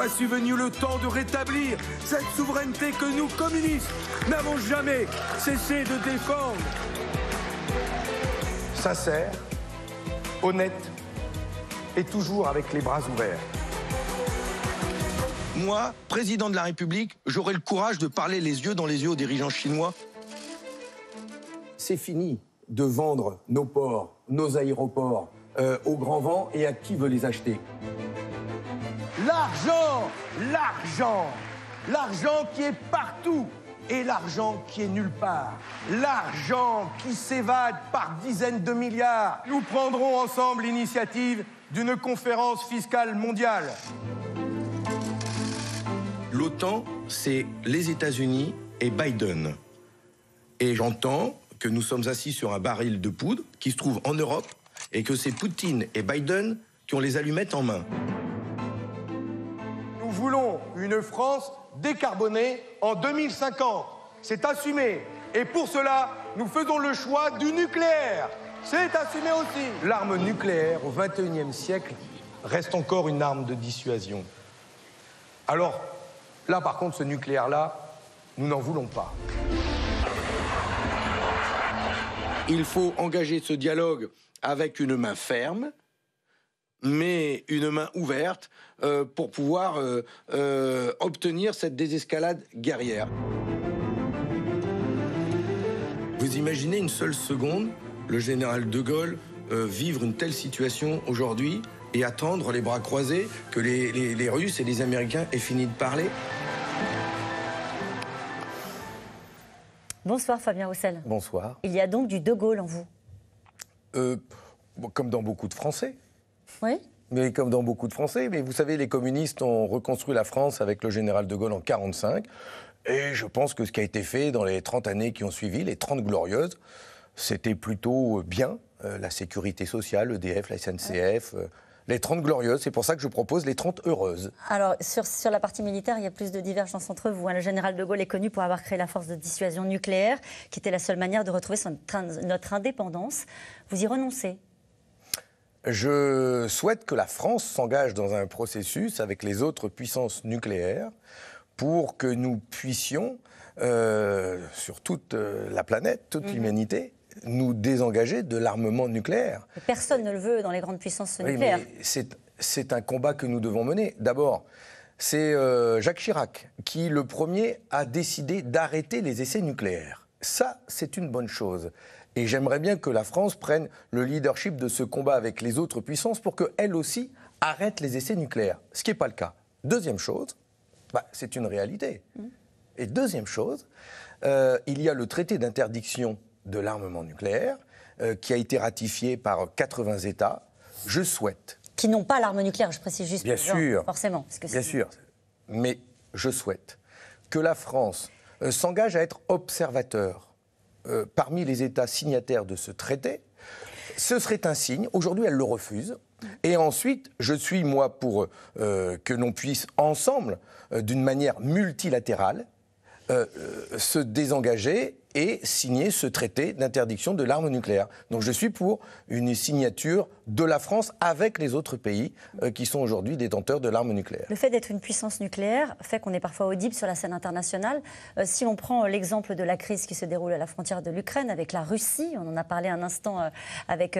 pas su le temps de rétablir cette souveraineté que nous, communistes, n'avons jamais cessé de défendre. Sincère, honnête et toujours avec les bras ouverts. Moi, président de la République, j'aurai le courage de parler les yeux dans les yeux aux dirigeants chinois. C'est fini de vendre nos ports, nos aéroports euh, au grand vent et à qui veut les acheter. L'argent, l'argent, l'argent qui est partout et l'argent qui est nulle part. L'argent qui s'évade par dizaines de milliards. Nous prendrons ensemble l'initiative d'une conférence fiscale mondiale. L'OTAN, c'est les États-Unis et Biden. Et j'entends que nous sommes assis sur un baril de poudre qui se trouve en Europe et que c'est Poutine et Biden qui ont les allumettes en main nous voulons une France décarbonée en 2050. C'est assumé. Et pour cela, nous faisons le choix du nucléaire. C'est assumé aussi. L'arme nucléaire au XXIe siècle reste encore une arme de dissuasion. Alors, là par contre, ce nucléaire-là, nous n'en voulons pas. Il faut engager ce dialogue avec une main ferme, mais une main ouverte euh, pour pouvoir euh, euh, obtenir cette désescalade guerrière. Vous imaginez une seule seconde le général de Gaulle vivre une telle situation aujourd'hui et attendre les bras croisés que les, les Russes et les Américains aient fini de parler Bonsoir Fabien Roussel. Bonsoir. Il y a donc du de Gaulle en vous Comme dans beaucoup de Français. Oui mais comme dans beaucoup de Français, mais vous savez, les communistes ont reconstruit la France avec le général de Gaulle en 1945. Et je pense que ce qui a été fait dans les 30 années qui ont suivi, les 30 glorieuses, c'était plutôt bien. Euh, la sécurité sociale, l'EDF, la SNCF. Euh, les 30 glorieuses, c'est pour ça que je propose les 30 heureuses. Alors, sur, la partie militaire, il y a plus de divergences entre vous. Hein. Le général de Gaulle est connu pour avoir créé la force de dissuasion nucléaire, qui était la seule manière de retrouver notre indépendance. Vous y renoncez je souhaite que la France s'engage dans un processus avec les autres puissances nucléaires pour que nous puissions, euh, sur toute euh, la planète, toute mhm. l'humanité, nous désengager de l'armement nucléaire. Personne ne le veut dans les grandes puissances nucléaires. c'est un combat que nous devons mener. D'abord, c'est euh, Jacques Chirac qui, le premier, a décidé d'arrêter les essais nucléaires. Ça, c'est une bonne chose. Et j'aimerais bien que la France prenne le leadership de ce combat avec les autres puissances pour qu'elle aussi arrête les essais nucléaires, ce qui n'est pas le cas. Deuxième chose, bah, c'est une réalité. Mm. Et deuxième chose, euh, il y a le traité d'interdiction de l'armement nucléaire euh, qui a été ratifié par 80 États. Je souhaite. Qui n'ont pas l'arme nucléaire, je précise juste. Bien pour sûr. forcément. que bien sûr. Mais je souhaite que la France euh, s'engage à être observateur euh, parmi les États signataires de ce traité, ce serait un signe. Aujourd'hui, elle le refuse. Et ensuite, je suis, moi, pour euh, que l'on puisse ensemble, euh, d'une manière multilatérale, euh, euh, se désengager et signer ce traité d'interdiction de l'arme nucléaire. Donc je suis pour une signature de la France avec les autres pays euh, qui sont aujourd'hui détenteurs de l'arme nucléaire. Le fait d'être une puissance nucléaire fait qu'on est parfois audible sur la scène internationale. si on prend l'exemple de la crise qui se déroule à la frontière de l'Ukraine avec la Russie, on en a parlé un instant avec,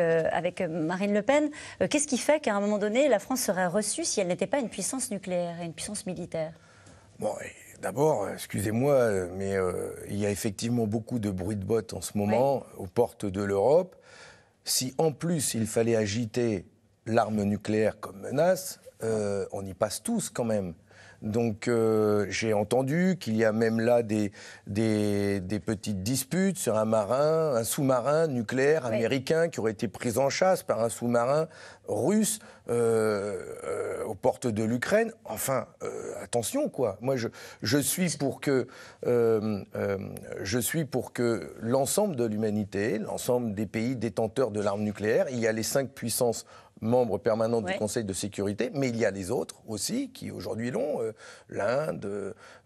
Marine Le Pen, qu'est-ce qui fait qu'à un moment donné, la France serait reçue si elle n'était pas une puissance nucléaire et une puissance militaire D'abord, euh, excusez-moi, euh, mais euh, il y a effectivement beaucoup de bruit de bottes en ce moment aux portes de l'Europe. Si en plus il fallait agiter l'arme nucléaire comme menace, on y passe tous quand même. Donc euh, j'ai entendu qu'il y a même là des, des, petites disputes sur un marin, un sous-marin nucléaire américain qui aurait été pris en chasse par un sous-marin russe euh, euh, aux portes de l'Ukraine. Enfin, attention quoi. Moi je, je suis pour que je suis pour que l'ensemble de l'humanité, l'ensemble des pays détenteurs de l'arme nucléaire, il y a les cinq puissances membre permanent du Conseil de sécurité, mais il y a les autres aussi qui aujourd'hui l'ont, euh, l'Inde,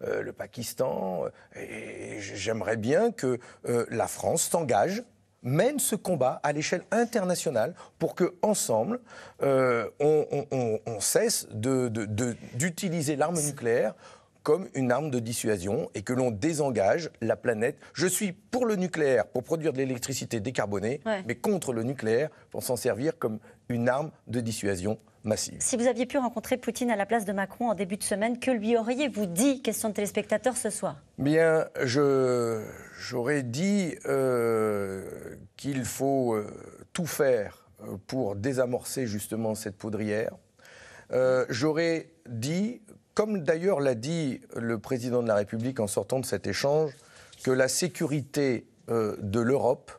euh, le Pakistan. Euh, et j'aimerais bien que la France s'engage mène ce combat à l'échelle internationale pour que ensemble on, cesse d'utiliser de, l'arme nucléaire comme une arme de dissuasion et que l'on désengage la planète. Je suis pour le nucléaire, pour produire de l'électricité décarbonée, mais contre le nucléaire, pour s'en servir comme une arme de dissuasion massive. Si vous aviez pu rencontrer Poutine à la place de Macron en début de semaine, que lui auriez-vous dit Question de téléspectateurs ce soir. Bien, j'aurais dit euh, qu'il faut euh, tout faire euh, pour désamorcer justement cette poudrière. j'aurais dit, comme d'ailleurs l'a dit le président de la République en sortant de cet échange, que la sécurité de l'Europe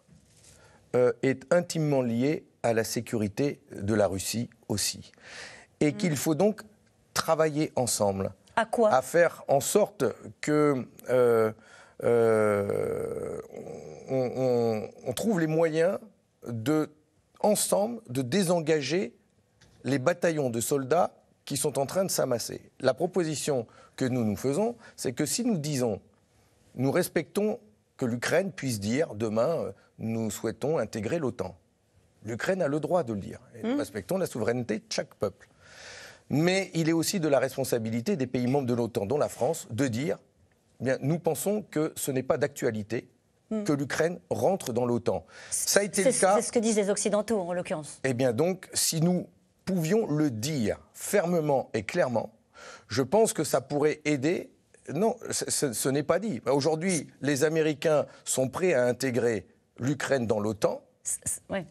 est intimement liée à la sécurité de la Russie aussi. Et hmm. qu'il faut donc travailler ensemble. À quoi À faire en sorte que euh, euh, on, on, trouve les moyens de ensemble de désengager les bataillons de soldats qui sont en train de s'amasser. La proposition que nous nous faisons, c'est que si nous disons, nous respectons que l'Ukraine puisse dire demain, euh, nous souhaitons intégrer l'OTAN. L'Ukraine a le droit de le dire. Et nous hmm. respectons la souveraineté de chaque peuple. Mais il est aussi de la responsabilité des pays membres de l'OTAN, dont la France, de dire eh bien, nous pensons que ce n'est pas d'actualité hmm. que l'Ukraine rentre dans l'OTAN. Ça a été le cas. C'est ce que disent les Occidentaux, en l'occurrence. Eh bien, donc, si nous pouvions le dire fermement et clairement, je pense que ça pourrait aider. Non, ce, ce n'est pas dit. Bah, aujourd'hui, les Américains sont prêts à intégrer l'Ukraine dans l'OTAN. Ouais.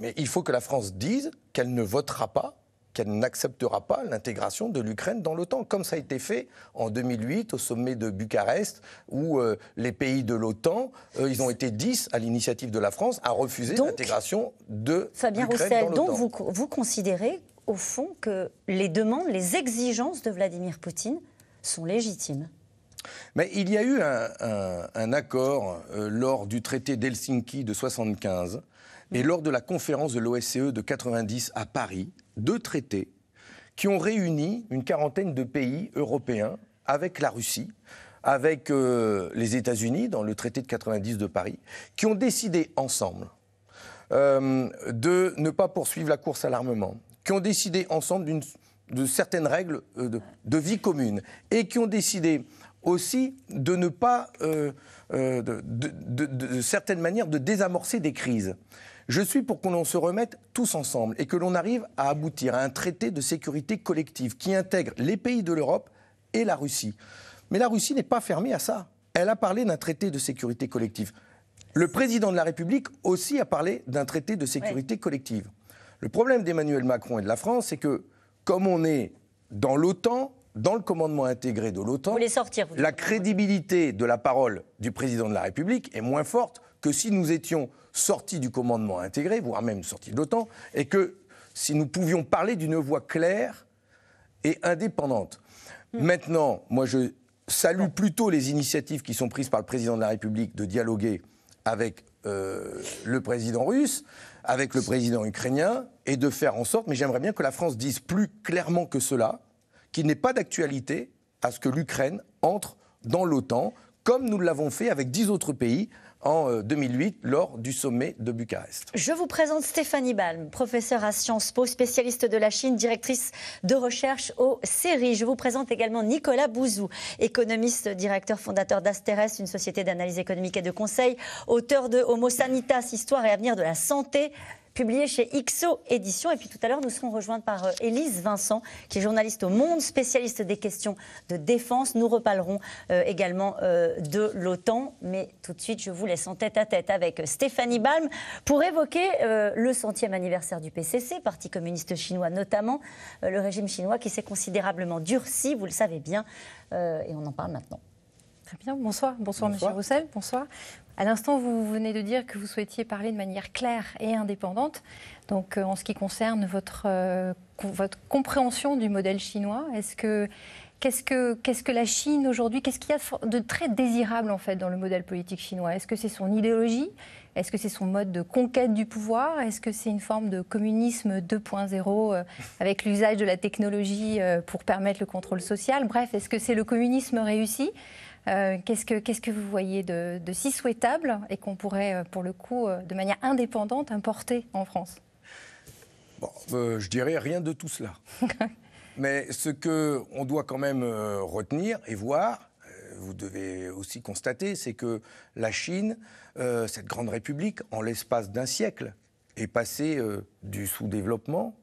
Mais il faut que la France dise qu'elle ne votera pas qu'elle n'acceptera pas l'intégration de l'Ukraine dans l'OTAN, comme ça a été fait en 2008 au sommet de Bucarest, où euh, les pays de l'OTAN, euh, ils ont été 10 à l'initiative de la France, à refuser l'intégration de l'Ukraine dans l'OTAN. Donc vous, considérez au fond que les demandes, les exigences de Vladimir Poutine sont légitimes mais il y a eu un, accord euh, lors du traité d'Helsinki de 1975 et lors de la conférence de l'OSCE de 90 à Paris, deux traités qui ont réuni une quarantaine de pays européens avec la Russie, avec euh, les États-Unis dans le traité de 90 de Paris, qui ont décidé ensemble euh, de ne pas poursuivre la course à l'armement, qui ont décidé ensemble de certaines règles euh, de, vie commune et qui ont décidé aussi de ne pas, de, de certaines manières, de désamorcer des crises. Je suis pour qu'on l'on se remette tous ensemble et que l'on arrive à aboutir à un traité de sécurité collective qui intègre les pays de l'Europe et la Russie. Mais la Russie n'est pas fermée à ça. Elle a parlé d'un traité de sécurité collective. Le président de la République aussi a parlé d'un traité de sécurité collective. Le problème d'Emmanuel Macron et de la France, c'est que comme on est dans l'OTAN, dans le commandement intégré de l'OTAN, la crédibilité de la parole du président de la République est moins forte que si nous étions sortis du commandement intégré, voire même sortis de l'OTAN, et que si nous pouvions parler d'une voix claire et indépendante. Hmm. Maintenant, moi je salue plutôt les initiatives qui sont prises par le président de la République de dialoguer avec euh, le président russe, avec le président ukrainien, et de faire en sorte, mais j'aimerais bien que la France dise plus clairement que cela, qu'il n'est pas d'actualité à ce que l'Ukraine entre dans l'OTAN, comme nous l'avons fait avec dix autres pays, en 2008 euh, lors du sommet de Bucarest. Je vous présente Stéphanie Balm, professeure à Sciences Po, spécialiste de la Chine, directrice de recherche au CERI. Je vous présente également Nicolas Bouzou, économiste, directeur fondateur d'Asteres, une société d'analyse économique et de conseil, auteur de Homo Sanitas, Histoire et avenir de la santé publié chez IXO Édition. Et puis tout à l'heure, nous serons rejoints par euh, Élise Vincent, qui est journaliste au Monde, spécialiste des questions de défense. Nous reparlerons euh, également euh, de l'OTAN. Mais tout de suite, je vous laisse en tête à tête avec Stéphanie Balm pour évoquer le centième anniversaire du PCC, Parti communiste chinois notamment, le régime chinois qui s'est considérablement durci, vous le savez bien. et on en parle maintenant. Très bien, bonsoir. Bonsoir, Monsieur M. Roussel, bonsoir. À l'instant, vous venez de dire que vous souhaitiez parler de manière claire et indépendante. Donc, euh, en ce qui concerne votre, euh, votre compréhension du modèle chinois, que Qu'est-ce que, que la Chine aujourd'hui Qu'est-ce qu'il y a de très désirable en fait dans le modèle politique chinois Est-ce que c'est son idéologie Est-ce que c'est son mode de conquête du pouvoir Est-ce que c'est une forme de communisme 2.0 euh, avec l'usage de la technologie pour permettre le contrôle social Bref, est-ce que c'est le communisme réussi euh, qu'est-ce, que, vous voyez de, si souhaitable et qu'on pourrait, euh, pour le coup, euh, de manière indépendante, importer en France Je dirais rien de tout cela. Mais ce qu'on doit quand même retenir et voir, vous devez aussi constater, c'est que la Chine, cette grande république, en l'espace d'un siècle, est passée du sous-développement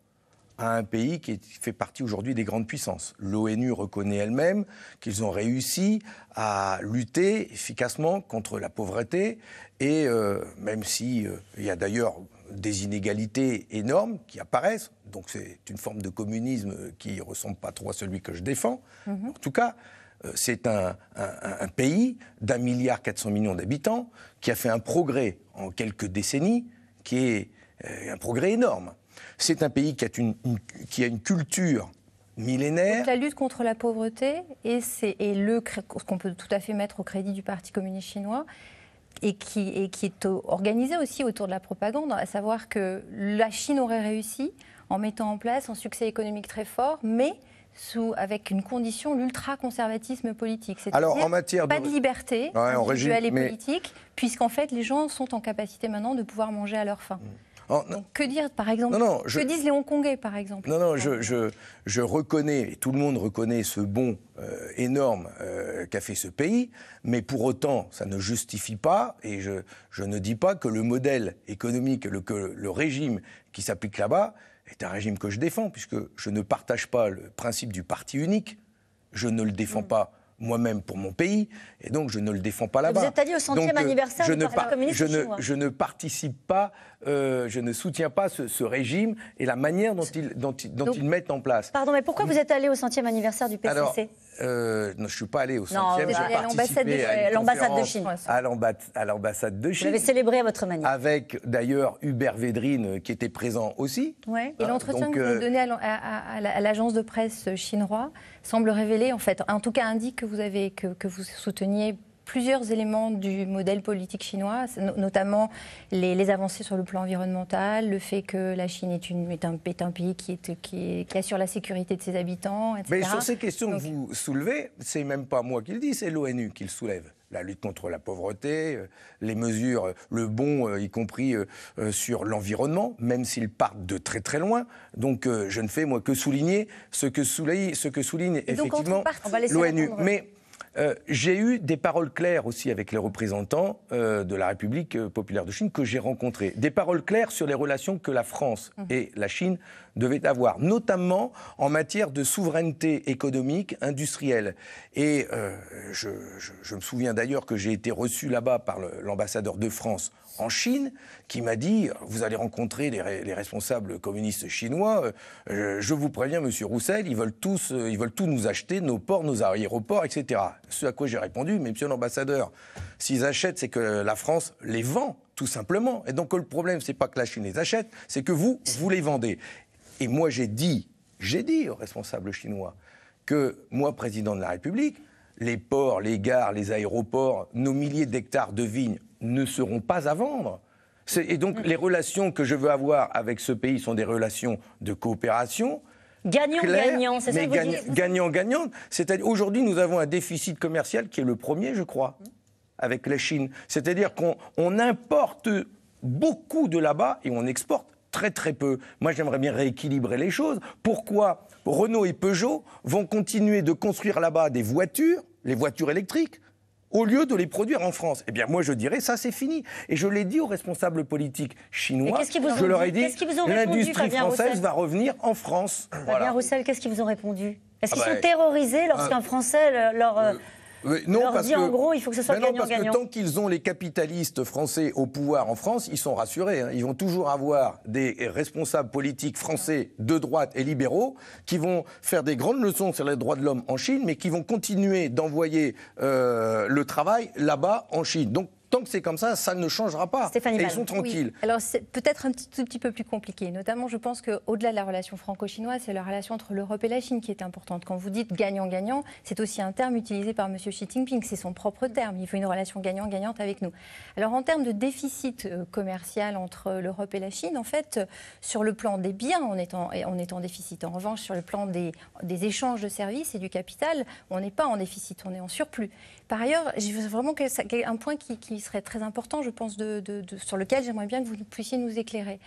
à un pays qui fait partie aujourd'hui des grandes puissances. L'ONU reconnaît elle-même qu'ils ont réussi à lutter efficacement contre la pauvreté et euh, même si euh, il y a d'ailleurs des inégalités énormes qui apparaissent, donc c'est une forme de communisme qui ne ressemble pas trop à celui que je défends. Mhm. En tout cas, euh, c'est un, un pays d'un milliard 400 millions d'habitants qui a fait un progrès en quelques décennies qui est un progrès énorme. C'est un pays qui a une, culture millénaire. la lutte contre la pauvreté, et, c'est, ce qu'on peut tout à fait mettre au crédit du Parti communiste chinois, et qui, est organisé aussi autour de la propagande, à savoir que la Chine aurait réussi en mettant en place un succès économique très fort, mais sous, avec une condition, l'ultra-conservatisme politique. Alors, en matière pas de, liberté ouais, individuelle et politique, puisqu'en fait, les gens sont en capacité maintenant de pouvoir manger à leur faim. Mm. Oh, que dire, par exemple je... Que disent les Hongkongais, par exemple Non, non, je, je, reconnais, et tout le monde reconnaît ce bon, euh, énorme euh, qu'a fait ce pays, mais pour autant, ça ne justifie pas, et je, je ne dis pas que le modèle économique, le, que le régime qui s'applique là-bas est un régime que je défends, puisque je ne partage pas le principe du parti unique, je ne le défends hmm. pas moi-même pour mon pays, et donc je ne le défends pas là-bas. Vous êtes allé au centième euh, anniversaire je du ne communiste je Je ne participe pas euh, je ne soutiens pas ce, régime et la manière dont ils, dont, ils mettent en place. Pardon, mais pourquoi vous êtes allé au centième anniversaire du PCC Alors, euh, non, je suis pas allé au centième. Non, j'ai participé à l'ambassade de Chine. À l'ambassade de Chine. Vous l'avez célébré à votre manière. Avec d'ailleurs Hubert Védrine euh, qui était présent aussi. Ouais. Et euh, l'entretien que vous donnez à, l'agence de presse chinoise semble révéler en fait, en tout cas indique que vous avez que, que vous souteniez plusieurs éléments du modèle politique chinois, notamment les, avancées sur le plan environnemental, le fait que la Chine est, une, un, pays qui, est, qui, assure la sécurité de ses habitants, etc. Mais sur ces questions que vous soulevez, c'est même pas moi qui le dis, c'est l'ONU qui le soulève la lutte contre la pauvreté, euh, les mesures, euh, le bon, euh, y compris sur l'environnement, même s'ils partent de très très loin. Donc je ne fais moi que souligner ce que souligne, ce que souligne effectivement l'ONU. Mais euh, j'ai eu des paroles claires aussi avec les représentants euh, de la République euh, populaire de Chine que j'ai rencontrés. Des paroles claires sur les relations que la France mmh. et la Chine devaient avoir, notamment en matière de souveraineté économique, industrielle. Et je, me souviens d'ailleurs que j'ai été reçu là-bas par l'ambassadeur de France en Chine qui m'a dit Vous allez rencontrer les, responsables communistes chinois, euh, je, vous préviens, monsieur Roussel, ils veulent, tous, euh, ils veulent tout nous acheter, nos ports, nos aéroports, etc. Ce à quoi j'ai répondu Mais monsieur l'ambassadeur, s'ils achètent, c'est que la France les vend, tout simplement. Et donc le problème, ce n'est pas que la Chine les achète, c'est que vous, vous les vendez. Et moi, j'ai dit, j'ai dit aux responsables chinois que moi, président de la République, les ports, les gares, les aéroports, nos milliers d'hectares de vignes ne seront pas à vendre. Et donc, mm. les relations que je veux avoir avec ce pays sont des relations de coopération. Gagnant-gagnant, c'est ça que vous dites Gagnant-gagnant. C'est-à-dire, aujourd'hui, nous avons un déficit commercial qui est le premier, je crois, mm. avec la Chine. C'est-à-dire qu'on importe beaucoup de là-bas et on exporte très très peu. Moi, j'aimerais bien rééquilibrer les choses. Pourquoi Renault et Peugeot vont continuer de construire là-bas des voitures, les voitures électriques, au lieu de les produire en France. Eh bien, moi, je dirais, ça, c'est fini. Et je l'ai dit aux responsables politiques chinois. Vous je leur ai dit, l'industrie française va revenir en France. Fabien Roussel, qu'est-ce qu'ils vous ont répondu Est-ce ah qu'ils bah, sont terrorisés lorsqu'un euh, Français leur... Euh, euh, non, parce que, il faut tant qu'ils ont les capitalistes français au pouvoir en France, ils sont rassurés. Hein. Ils vont toujours avoir des responsables politiques français de droite et libéraux qui vont faire des grandes leçons sur les droits de l'homme en Chine, mais qui vont continuer d'envoyer euh, le travail là-bas en Chine. Donc tant que c'est comme ça, ça ne changera pas. ils sont tranquilles. Alors c'est peut-être un petit, tout petit peu plus compliqué. Notamment, je pense qu'au-delà de la relation franco-chinoise, c'est la relation entre l'Europe et la Chine qui est importante. Quand vous dites gagnant-gagnant, c'est aussi un terme utilisé par M. Xi Jinping. C'est son propre terme. Il faut une relation gagnant-gagnante avec nous. Alors en termes de déficit euh, commercial entre l'Europe et la Chine, en fait, euh, sur le plan des biens, on est en, on est en déficit. En revanche, sur le plan des, des échanges de services et du capital, on n'est pas en déficit, on est en surplus. Par ailleurs, j'ai vraiment un point qui, serait très important, je pense, sur lequel j'aimerais bien que vous puissiez nous éclairer.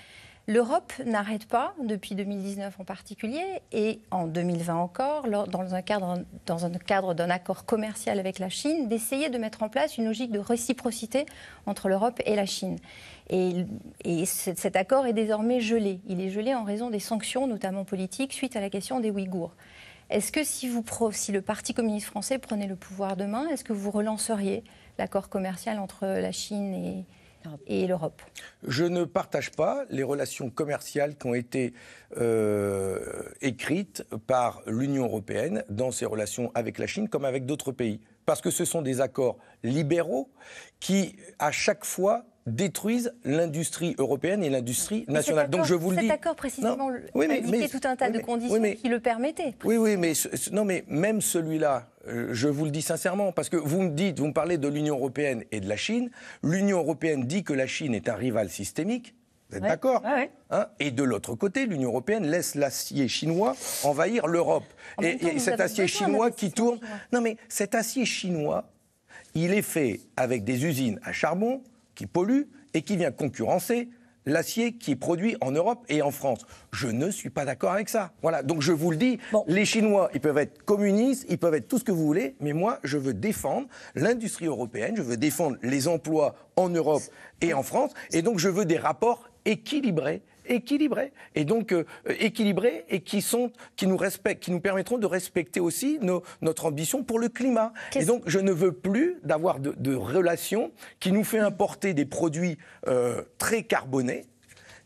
L'Europe n'arrête pas, depuis 2019 en particulier, et en 2020 encore, dans un cadre, dans un cadre d'un accord commercial avec la Chine, d'essayer de mettre en place une logique de réciprocité entre l'Europe et la Chine. Et, et, cet accord est désormais gelé. Il est gelé en raison des sanctions, notamment politiques, suite à la question des Ouïghours. Est-ce que si, vous, si le Parti communiste français prenait le pouvoir demain, est-ce que vous relanceriez l'accord commercial entre la Chine et, l'Europe Je ne partage pas les relations commerciales qui ont été euh, écrites par l'Union européenne dans ses relations avec la Chine comme avec d'autres pays. Parce que ce sont des accords libéraux qui, à chaque fois, détruisent l'industrie européenne et l'industrie nationale. Donc je vous le dis. Cet accord précisément oui, mais, tout un tas de conditions qui le permettaient. Oui, oui, mais non, mais même celui-là, euh, je vous le dis sincèrement, parce que vous me dites, vous parlez de l'Union européenne et de la Chine. L'Union européenne dit que la Chine est un rival systémique. Vous êtes d'accord hein Et de l'autre côté, l'Union européenne laisse l'acier chinois envahir l'Europe. et, cet acier chinois qui tourne. Non, mais cet acier chinois, il est fait avec des usines à charbon, qui pollue et qui vient concurrencer l'acier qui est produit en Europe et en France. Je ne suis pas d'accord avec ça. Voilà, donc je vous le dis, les Chinois, ils peuvent être communistes, ils peuvent être tout ce que vous voulez, mais moi, je veux défendre l'industrie européenne, je veux défendre les emplois en Europe et en France, et donc je veux des rapports équilibrés équilibrés. Et donc, euh, et qui, sont, qui nous respectent, qui nous permettront de respecter aussi nos, notre ambition pour le climat. Et donc, je ne veux plus d'avoir de, relations qui nous fait importer des produits euh, très carbonés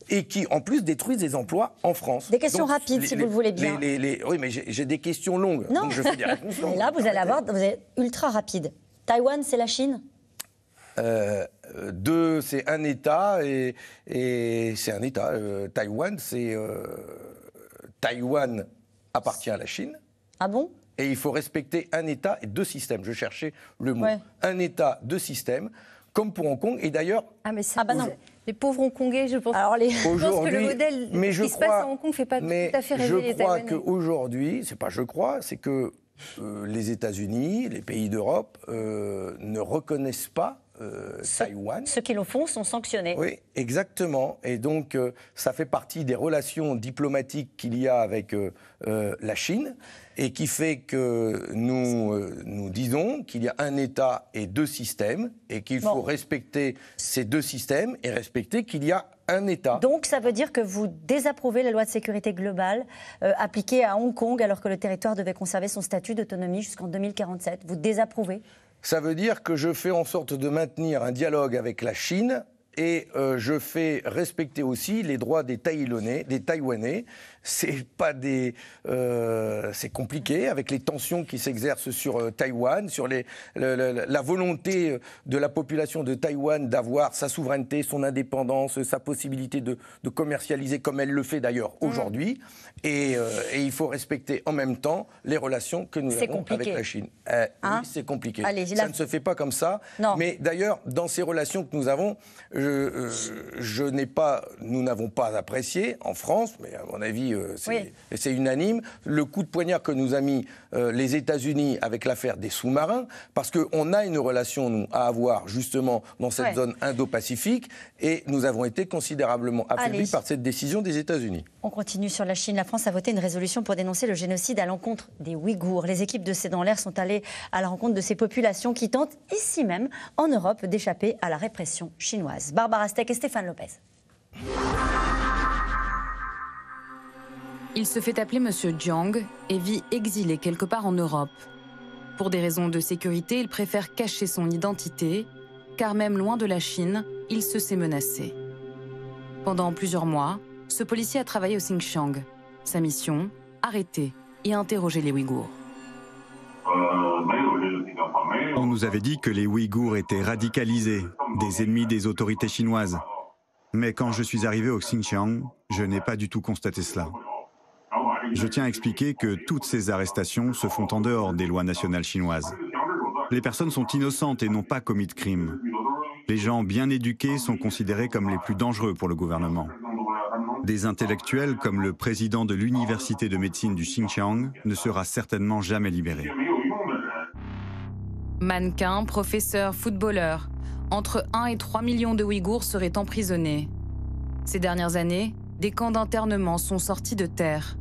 et qui, en plus, détruisent des emplois en France. Des questions rapides, si vous le voulez bien. Les, oui, mais j'ai des questions longues. Non. je là, vous allez avoir, vous êtes ultra rapide. Taïwan, c'est la Chine euh, deux, c'est un État et, c'est un État. Euh, Taïwan, c'est euh, Taïwan appartient à la Chine. Ah bon Et il faut respecter un État et deux systèmes. Je cherchais le mot. Un État, deux systèmes, comme pour Hong Kong. Et d'ailleurs, ah mais ça, ah bah non. Les pauvres Hongkongais, je pense. Alors je pense que le modèle mais je crois, passe à Hong Kong ne fait pas tout à fait rêver les Je crois qu'aujourd'hui, c'est pas je crois, c'est que euh, les États-Unis, les pays d'Europe ne reconnaissent pas euh, Ceux qui le font sont sanctionnés. Oui, exactement. Et donc, euh, ça fait partie des relations diplomatiques qu'il y a avec euh, la Chine et qui fait que nous, nous disons qu'il y a un État et deux systèmes et qu'il faut respecter ces deux systèmes et respecter qu'il y a un État. Donc, ça veut dire que vous désapprouvez la loi de sécurité globale appliquée à Hong Kong alors que le territoire devait conserver son statut d'autonomie jusqu'en 2047. Vous désapprouvez ça veut dire que je fais en sorte de maintenir un dialogue avec la Chine et euh, je fais respecter aussi les droits des des Taïwanais c'est pas des, euh, c'est compliqué avec les tensions qui s'exercent sur euh, Taïwan, sur les, la volonté euh, de la population de Taïwan d'avoir sa souveraineté, son indépendance, sa possibilité de, commercialiser comme elle le fait d'ailleurs mm. aujourd'hui. Et, il faut respecter en même temps les relations que nous avons avec la Chine. Hein c'est compliqué. ça ne se fait pas comme ça. Mais d'ailleurs, dans ces relations que nous avons, je n'ai pas, nous n'avons pas apprécié en France, mais à mon avis euh, et c'est unanime. Le coup de poignard que nous a mis euh, les États-Unis avec l'affaire des sous-marins, parce qu'on a une relation, nous, à avoir justement dans cette zone indo-pacifique, et nous avons été considérablement affaiblis par cette décision des États-Unis. On continue sur la Chine. La France a voté une résolution pour dénoncer le génocide à l'encontre des Ouïghours. Les équipes de C'est dans l'air sont allées à la rencontre de ces populations qui tentent, ici même, en Europe, d'échapper à la répression chinoise. Barbara Steck et Stéphane Lopez. Il se fait appeler Monsieur Jiang et vit exilé quelque part en Europe. Pour des raisons de sécurité, il préfère cacher son identité, car même loin de la Chine, il se sait menacé. Pendant plusieurs mois, ce policier a travaillé au Xinjiang. Sa mission Arrêter et interroger les Ouïghours. On nous avait dit que les Ouïghours étaient radicalisés, des ennemis des autorités chinoises. Mais quand je suis arrivé au Xinjiang, je n'ai pas du tout constaté cela. Je tiens à expliquer que toutes ces arrestations se font en dehors des lois nationales chinoises. Les personnes sont innocentes et n'ont pas commis de crimes. Les gens bien éduqués sont considérés comme les plus dangereux pour le gouvernement. Des intellectuels comme le président de l'université de médecine du Xinjiang ne sera certainement jamais libéré. Mannequins, professeur, footballeur, entre 1 et 3 millions de Ouïghours seraient emprisonnés. Ces dernières années, des camps d'internement sont sortis de terre.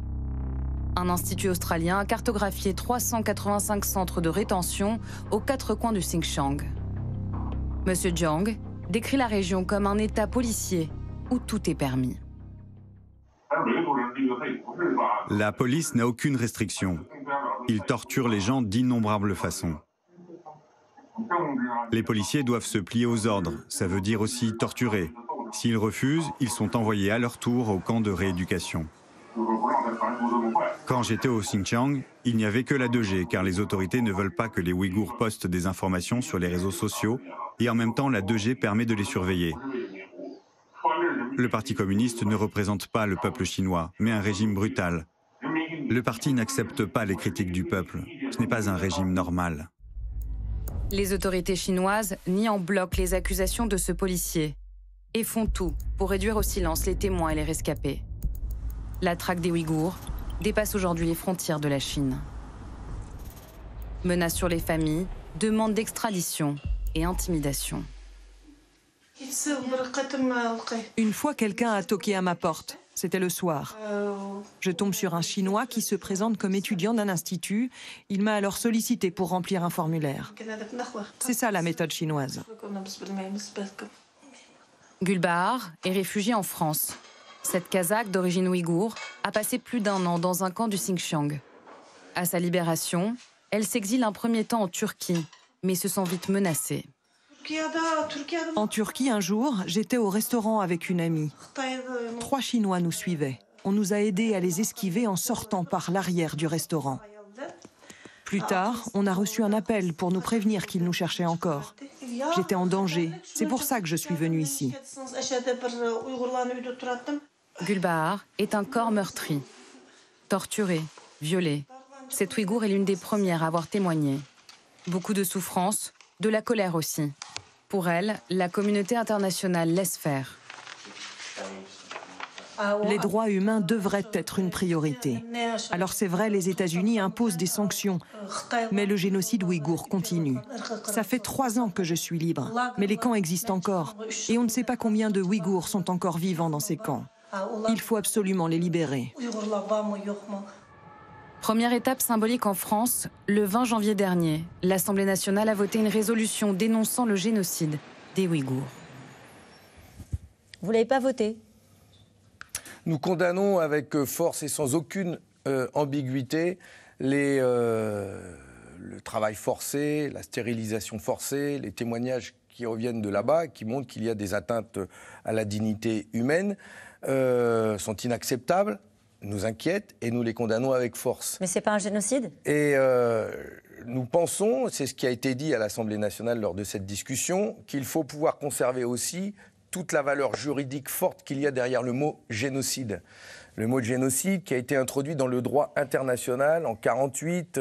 Un institut australien a cartographié 385 centres de rétention aux quatre coins du Xinjiang. Monsieur Jiang décrit la région comme un État policier où tout est permis. La police n'a aucune restriction. Ils torturent les gens d'innombrables façons. Les policiers doivent se plier aux ordres, ça veut dire aussi torturer. S'ils refusent, ils sont envoyés à leur tour au camp de rééducation. Quand j'étais au Xinjiang, il n'y avait que la 2G car les autorités ne veulent pas que les Ouïghours postent des informations sur les réseaux sociaux et en même temps la 2G permet de les surveiller. Le Parti communiste ne représente pas le peuple chinois, mais un régime brutal. Le parti n'accepte pas les critiques du peuple. Ce n'est pas un régime normal. Les autorités chinoises nient en bloc les accusations de ce policier et font tout pour réduire au silence les témoins et les rescapés la traque des Ouïghours dépasse aujourd'hui les frontières de la Chine. Menaces sur les familles, demande d'extradition et intimidation. Une fois, quelqu'un a toqué à ma porte. C'était le soir. Je tombe sur un Chinois qui se présente comme étudiant d'un institut. Il m'a alors sollicité pour remplir un formulaire. C'est ça la méthode chinoise. Gulbar est réfugié en France cette Kazakh d'origine ouïghour a passé plus d'un an dans un camp du Xinjiang. À sa libération, elle s'exile un premier temps en Turquie, mais se sent vite menacée. En Turquie, un jour, j'étais au restaurant avec une amie. Trois Chinois nous suivaient. On nous a aidés à les esquiver en sortant par l'arrière du restaurant. Plus tard, on a reçu un appel pour nous prévenir qu'ils nous cherchaient encore. J'étais en danger. C'est pour ça que je suis venue ici. Gulbahar est un corps meurtri, torturé, violé. Cette Ouïghour est l'une des premières à avoir témoigné. Beaucoup de souffrance, de la colère aussi. Pour elle, la communauté internationale laisse faire. Les droits humains devraient être une priorité. Alors c'est vrai, les États-Unis imposent des sanctions, mais le génocide ouïghour continue. Ça fait trois ans que je suis libre, mais les camps existent encore, et on ne sait pas combien de Ouïghours sont encore vivants dans ces camps. Il faut absolument les libérer. Première étape symbolique en France, le 20 janvier dernier, l'Assemblée nationale a voté une résolution dénonçant le génocide des Ouïghours. Vous ne l'avez pas voté Nous condamnons avec euh, force et sans aucune euh, ambiguïté les, euh, le travail forcé, la stérilisation forcée, les témoignages qui reviennent de là-bas, qui montrent qu'il y a des atteintes à la dignité humaine. Euh, sont inacceptables, nous inquiètent et nous les condamnons avec force. Mais ce n'est pas un génocide Et euh, nous pensons, c'est ce qui a été dit à l'Assemblée nationale lors de cette discussion, qu'il faut pouvoir conserver aussi toute la valeur juridique forte qu'il y a derrière le mot génocide. Le mot génocide qui a été introduit dans le droit international en 1948,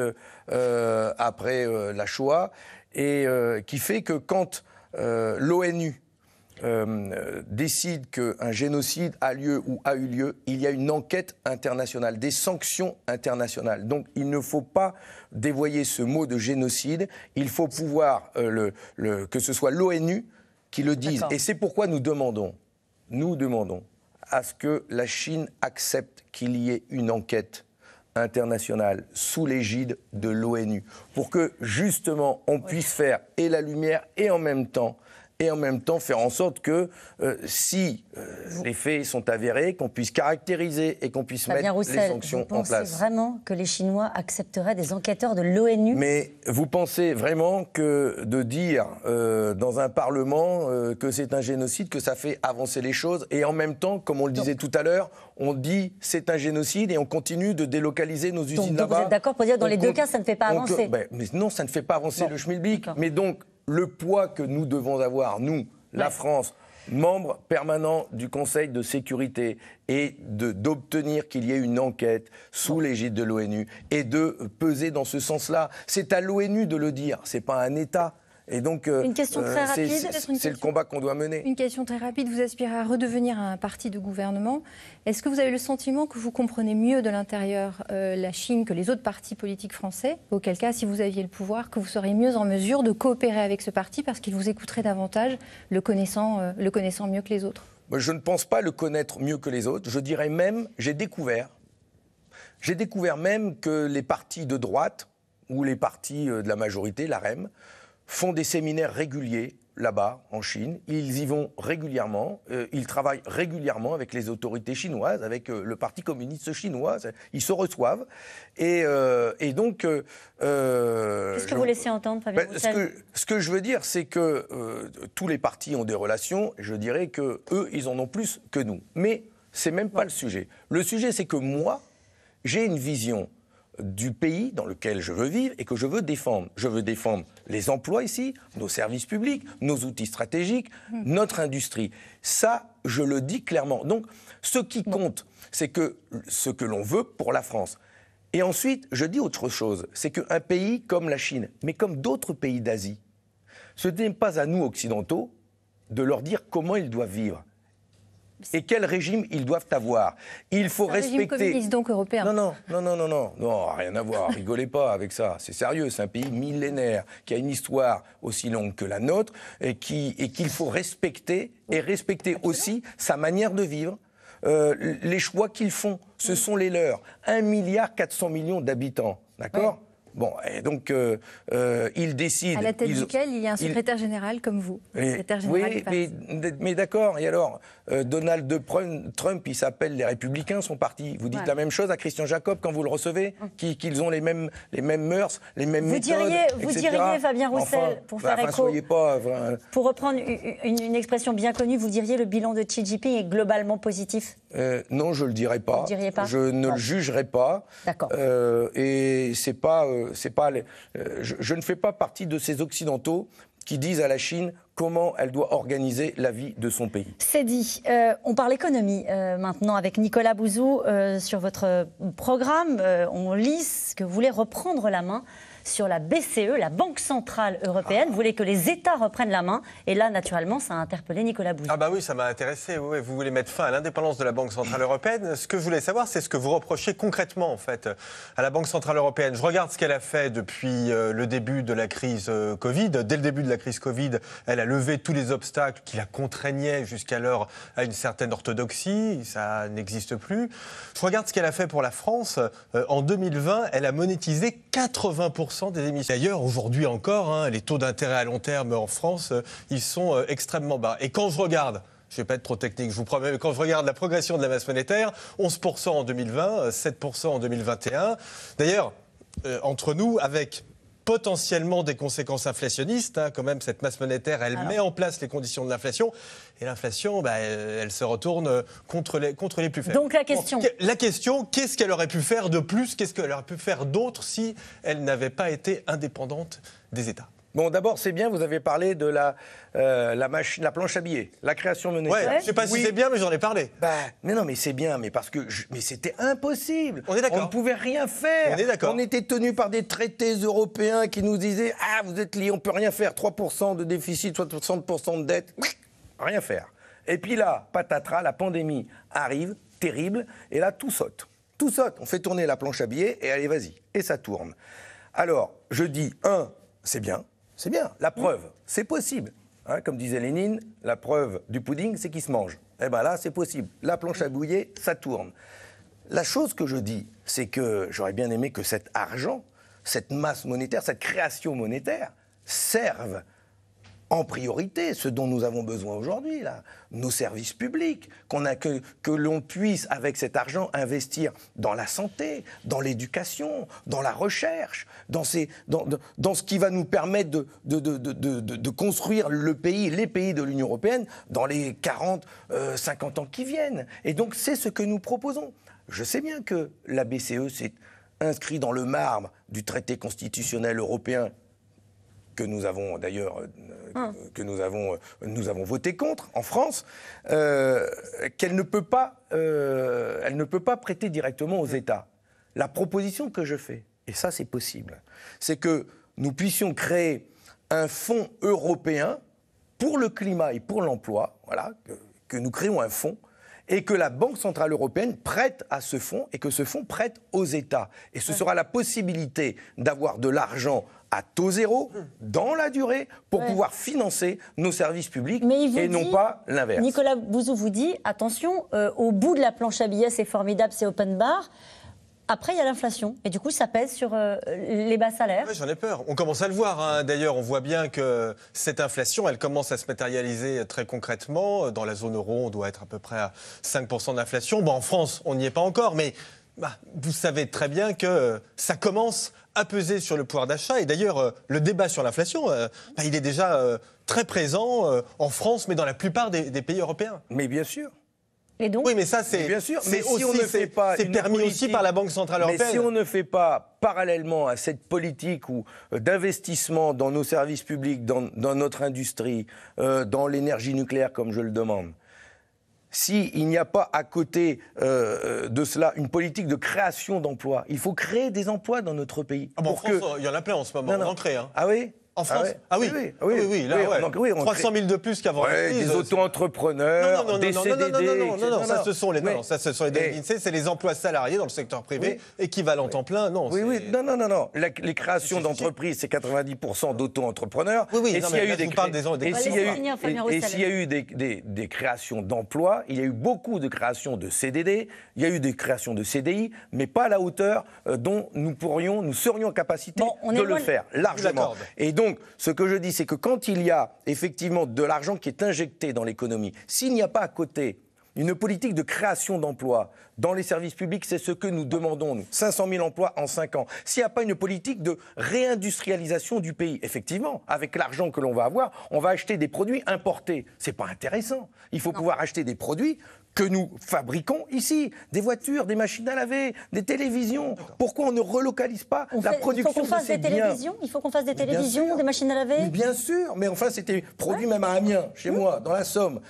euh, après la Shoah, et qui fait que quand l'ONU euh, décide qu'un génocide a lieu ou a eu lieu, il y a une enquête internationale, des sanctions internationales. Donc il ne faut pas dévoyer ce mot de génocide, il faut pouvoir euh, que ce soit l'ONU qui le dise. Et c'est pourquoi nous demandons, nous demandons à ce que la Chine accepte qu'il y ait une enquête internationale sous l'égide de l'ONU pour que justement on puisse faire et la lumière et en même temps et en même temps faire en sorte que euh, si euh, les faits sont avérés, qu'on puisse caractériser et qu'on puisse mettre les sanctions vous pensez vraiment que les Chinois accepteraient des enquêteurs de l'ONU Mais vous pensez vraiment que de dire euh, dans un Parlement que c'est un génocide, que ça fait avancer les choses et en même temps, comme on le disait tout à l'heure, on dit c'est un génocide et on continue de délocaliser nos usines là-bas. Vous êtes d'accord pour dire que dans les deux cas, ça ne fait pas avancer ben, mais Non, ça ne fait pas avancer le schmilblick. Mais donc, le poids que nous devons avoir, nous, la France, membre permanent du Conseil de sécurité, et d'obtenir qu'il y ait une enquête sous l'égide de l'ONU et de peser dans ce sens-là. C'est à l'ONU de le dire, ce n'est pas un État et donc, euh, une question très euh, rapide. C'est le combat qu'on doit mener. Une question très rapide. Vous aspirez à redevenir un parti de gouvernement. Est-ce que vous avez le sentiment que vous comprenez mieux de l'intérieur euh, la Chine que les autres partis politiques français Auquel cas, si vous aviez le pouvoir, que vous seriez mieux en mesure de coopérer avec ce parti parce qu'il vous écouterait davantage, le connaissant, le connaissant mieux que les autres Je ne pense pas le connaître mieux que les autres. Je dirais même, j'ai découvert, j'ai découvert même que les partis de droite ou les partis de la majorité, la font des séminaires réguliers là-bas, en Chine. Ils y vont régulièrement. Euh, ils travaillent régulièrement avec les autorités chinoises, avec euh, le Parti communiste chinois. Ils se reçoivent. Et, euh, donc. Qu'est-ce que vous laissez entendre, Fabien ben, ce, que, je veux dire, c'est que tous les partis ont des relations. Je dirais que eux, ils en ont plus que nous. Mais c'est même pas le sujet. Le sujet, c'est que moi, j'ai une vision du pays dans lequel je veux vivre et que je veux défendre. Je veux défendre les emplois ici, nos services publics, nos outils stratégiques, hmm. notre industrie. Ça, je le dis clairement. Donc, ce qui compte, c'est que ce que l'on veut pour la France. Et ensuite, je dis autre chose, c'est qu'un pays comme la Chine, mais comme d'autres pays d'Asie, ce n'est pas à nous occidentaux de leur dire comment ils doivent vivre et quel régime ils doivent avoir. Il faut respecter. Régime communiste donc européen. Non, non, non, non, non, non, rien à voir. Rigolez pas avec ça. C'est sérieux. C'est un pays millénaire qui a une histoire aussi longue que la nôtre et qu'il faut respecter et respecter aussi sa manière de vivre. Euh, les choix qu'ils font, ce sont les leurs. 1,4 milliard millions d'habitants, d'accord Bon, donc, euh, euh, il décide. À la tête duquel il y a un secrétaire général comme vous. oui, mais, d'accord. Et alors, euh, Donald Trump, il s'appelle les Républicains, sont partis. Vous dites la même chose à Christian Jacob quand vous le recevez, hum. qu'ils ont les mêmes, les mêmes mœurs, les mêmes vous Diriez, vous diriez, Fabien Roussel, pour bah, faire écho. pas, hein. pour reprendre une, expression bien connue, vous diriez le bilan de TGP est globalement positif Non, je ne le dirais pas. je ne le jugerai pas. D'accord. et c'est pas euh, c'est pas euh, je, ne fais pas partie de ces Occidentaux qui disent à la Chine comment elle doit organiser la vie de son pays. C'est dit. Euh, on parle économie maintenant avec Nicolas Bouzou sur votre programme. on lit que vous voulez reprendre la main sur la BCE, la Banque Centrale Européenne, voulait que les États reprennent la main. Et là, naturellement, ça a interpellé Nicolas Bouzy. Ah bah oui, ça m'a intéressé. Oui, vous voulez mettre fin à l'indépendance de la Banque Centrale Européenne. Ce que je voulais savoir, c'est ce que vous reprochez concrètement, en fait, à la Banque Centrale Européenne. Je regarde ce qu'elle a fait depuis euh, le début de la crise euh, Covid. Dès le début de la crise Covid, elle a levé tous les obstacles qui la contraignaient jusqu'alors à une certaine orthodoxie. Ça n'existe plus. Je regarde ce qu'elle a fait pour la France. Euh, en 2020, elle a monétisé 80% D'ailleurs, aujourd'hui encore, hein, les taux d'intérêt à long terme en France, euh, ils sont euh, extrêmement bas. Et quand je regarde je ne vais pas être trop technique, je vous promets, quand je regarde la progression de la masse monétaire, 11% en 2020, 7% euh, en 2021. D'ailleurs, entre nous, avec potentiellement des conséquences inflationnistes. Hein, quand même, cette masse monétaire, elle met en place les conditions de l'inflation. Et l'inflation, bah, euh, elle se retourne euh, contre les, contre les plus faibles. Donc la question. la question, qu'est-ce qu'elle aurait pu faire de plus Qu'est-ce qu'elle aurait pu faire d'autre si elle n'avait pas été indépendante des États Bon, d'abord, c'est bien, vous avez parlé de la, euh, la machine, la, planche à billets, la création monétaire. – Ouais, Je sais pas si c'est bien, mais j'en ai parlé. Bah, mais non, mais c'est bien, mais parce que mais c'était impossible. On est d'accord. On ne pouvait rien faire. On est d'accord. On était tenus par des traités européens qui nous disaient Ah, vous êtes liés, on peut rien faire. 3% de déficit, 60% de dette. Rien faire. Et puis là, patatras, la pandémie arrive, terrible, et là, tout saute. Tout saute. On fait tourner la planche à billets et allez, vas-y. Et ça tourne. Alors, je dis, un, c'est bien, c'est bien, la mm. preuve, c'est possible. Hein. comme disait Lénine, la preuve du pudding, c'est qu'il se mange. Eh bien là, c'est possible. La planche à bouillir, ça tourne. La chose que je dis, c'est que j'aurais bien aimé que cet argent, cette masse monétaire, cette création monétaire, serve en priorité ce dont nous avons besoin aujourd'hui, là, nos services publics, que, l'on puisse, avec cet argent, investir dans la santé, dans l'éducation, dans la recherche, dans, ce qui va nous permettre de, construire le pays, les pays de l'Union européenne dans les 40, 50 euh, ans qui viennent. Et donc, c'est ce que nous proposons. Je sais bien que la BCE, s'est inscrit dans le marbre du traité constitutionnel européen que nous avons d'ailleurs euh, ah. euh, que nous avons euh, nous avons voté contre en France, qu'elle ne peut pas elle ne peut pas prêter directement aux États. La proposition que je fais, et ça c'est possible, c'est que nous puissions créer un fonds européen pour le climat et pour l'emploi, voilà, que, nous créons un fonds et que la Banque centrale européenne prête à ce fonds et que ce fonds prête aux États. Et ce sera la possibilité d'avoir de l'argent à taux zéro, dans la durée, pour pouvoir financer nos services publics et non pas l'inverse. Nicolas Bouzou vous dit, attention, euh, au bout de la planche à billets, c'est formidable, c'est open bar. Après, il y a l'inflation. Et du coup, ça pèse sur euh, les bas salaires. J'en ai peur. On commence à le voir. Hein. D'ailleurs, on voit bien que cette inflation, elle commence à se matérialiser très concrètement. Dans la zone euro, on doit être à peu près à 5% d'inflation. en France, on n'y est pas encore. Mais bah, vous savez très bien que euh, ça commence à peser sur le pouvoir d'achat. Et d'ailleurs, euh, le débat sur l'inflation, euh, bah, il est déjà très présent en France, mais dans la plupart des, pays européens. Mais bien sûr. Et donc oui, mais ça, c'est bien sûr. Mais c'est permis aussi par la Banque centrale européenne. Mais si on ne fait pas parallèlement à cette politique ou d'investissement dans nos services publics, dans, notre industrie, dans l'énergie nucléaire, comme je le demande, s'il il n'y a pas à côté euh, euh, de cela une politique de création d'emplois, il faut créer des emplois dans notre pays. Ah il y en a plein en ce moment, on en crée. Hein. Ah oui en ah France Ah, oui. oui, oui, 300 ah 000 de plus qu'avant Des auto-entrepreneurs, des CDD. Non, non, non, ça, ce sont les, non, ça, ce sont les c'est les emplois salariés dans le secteur privé, équivalent en plein, non. Oui, oui, non, non, non, non. les créations d'entreprises, c'est 90% d'auto-entrepreneurs. Oui, oui, et s'il y a eu des et s'il y a eu des créations d'emplois, il y a eu beaucoup de créations de CDD, il y a eu des créations de CDI, mais pas à la hauteur euh, dont nous pourrions, nous serions en capacité de le faire, largement. Et donc, ce que je dis, c'est que quand il y a effectivement de l'argent qui est injecté dans l'économie, s'il n'y a pas à côté une politique de création d'emplois dans les services publics, c'est ce que nous demandons, nous. 500 000 emplois en 5 ans. S'il n'y a pas une politique de réindustrialisation du pays, effectivement, avec l'argent que l'on va avoir, on va acheter des produits importés. Ce n'est pas intéressant. Il faut pouvoir acheter des produits que nous fabriquons ici. Des voitures, des machines à laver, des télévisions. Pourquoi on ne relocalise pas la production de ces des télévisions Il faut qu'on fasse des télévisions, des machines à laver Bien sûr, mais enfin, c'était produit même à Amiens, chez mmh. moi, dans la Somme.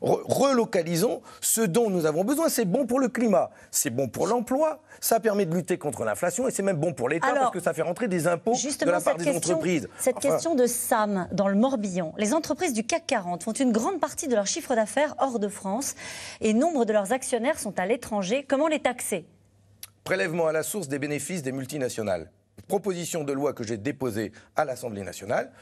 relocalisons ce dont nous avons besoin. C'est bon pour le climat, c'est bon pour l'emploi, ça permet de lutter contre l'inflation et c'est même bon pour l'État parce que ça fait rentrer des impôts de la part des entreprises. Cette question de SAM dans le Morbihan. Les entreprises du CAC 40 font une grande partie de leur chiffre d'affaires hors de France et nombre de leurs actionnaires sont à l'étranger. Comment les taxer Prélèvement à la source des bénéfices des multinationales. Proposition de loi que j'ai déposée à l'Assemblée nationale.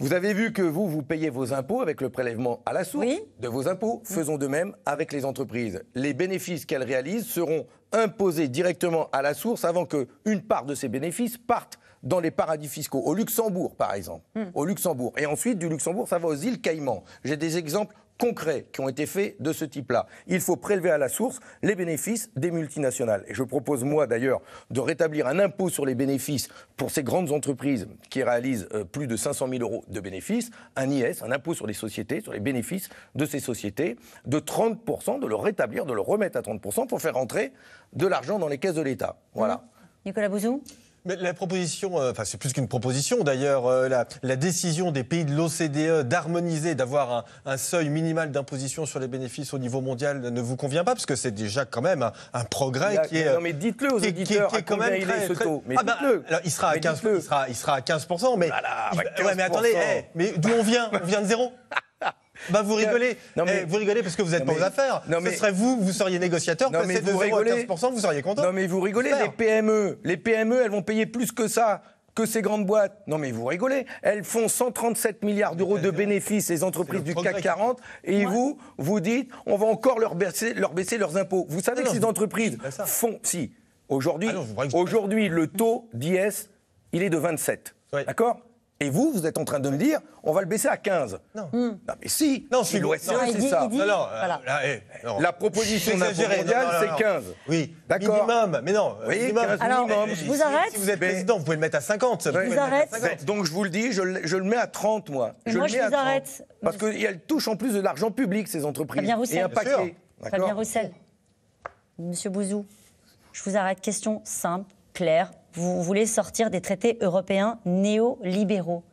Vous avez vu que vous, vous payez vos impôts avec le prélèvement à la source de vos impôts. Mm. Faisons de même avec les entreprises. Les bénéfices qu'elles réalisent seront imposés directement à la source avant qu'une part de ces bénéfices parte dans les paradis fiscaux, au Luxembourg par exemple, mm. au Luxembourg. Et ensuite, du Luxembourg, ça va aux îles Caïmans. J'ai des exemples concrets qui ont été faits de ce type-là. Il faut prélever à la source les bénéfices des multinationales. Et je propose, moi d'ailleurs, de rétablir un impôt sur les bénéfices pour ces grandes entreprises qui réalisent euh, plus de 500 000 euros de bénéfices, un IS, un impôt sur les sociétés, sur les bénéfices de ces sociétés, de 30%, de le rétablir, de le remettre à 30% pour faire entrer de l'argent dans les caisses de l'État. Voilà. Mmh. Nicolas Bouzou mais la proposition, euh, enfin c'est plus qu'une proposition d'ailleurs, euh, la, décision des pays de l'OCDE d'harmoniser, d'avoir un, seuil minimal d'imposition sur les bénéfices au niveau mondial ne vous convient pas parce que c'est déjà quand même un, progrès qui est. Non mais dites-le aux éditeurs auditeurs. Qui, est il est ce taux. Mais ah, bah, il sera à 15, il sera, à 15 mais. Voilà, oh ouais, mais attendez, eh, mais d'où on vient On vient de zéro. Bah, vous euh, rigolez. Non, mais, eh, vous rigolez parce que vous êtes pas aux affaires. Ce serait vous, vous seriez négociateur, non, mais vous rigolez. seriez content. Non mais vous rigolez, les PME, les PME, elles vont payer plus que ça que ces grandes boîtes. Non mais vous rigolez, elles font 137 milliards d'euros de bénéfices les entreprises du CAC 40 et vous vous dites on va encore leur baisser, leurs impôts. Vous savez que ces entreprises font si aujourd'hui ah aujourd'hui le taux d'IS il est de 27. D'accord et vous, vous êtes en train de me dire, on va le baisser à 15. Non. Hmm. Non, mais si. Non, c'est l'OSCE, c'est ça. Dit, non, non, euh, eh, La proposition d'impôt c'est 15. Oui. D'accord. Minimum. Mais non. minimum. Alors, je vous arrête. Si vous êtes président, vous pouvez le mettre à 50. je vous, arrête. Donc, je vous le dis, je le, je le mets à 30, moi. je moi, le mets je vous arrête. Parce qu'elles touche en plus de l'argent public, ces entreprises. Fabien Roussel. Et un paquet. Fabien Roussel. Monsieur Bouzou, je vous arrête. Question simple, claire, vous voulez sortir des traités européens néolibéraux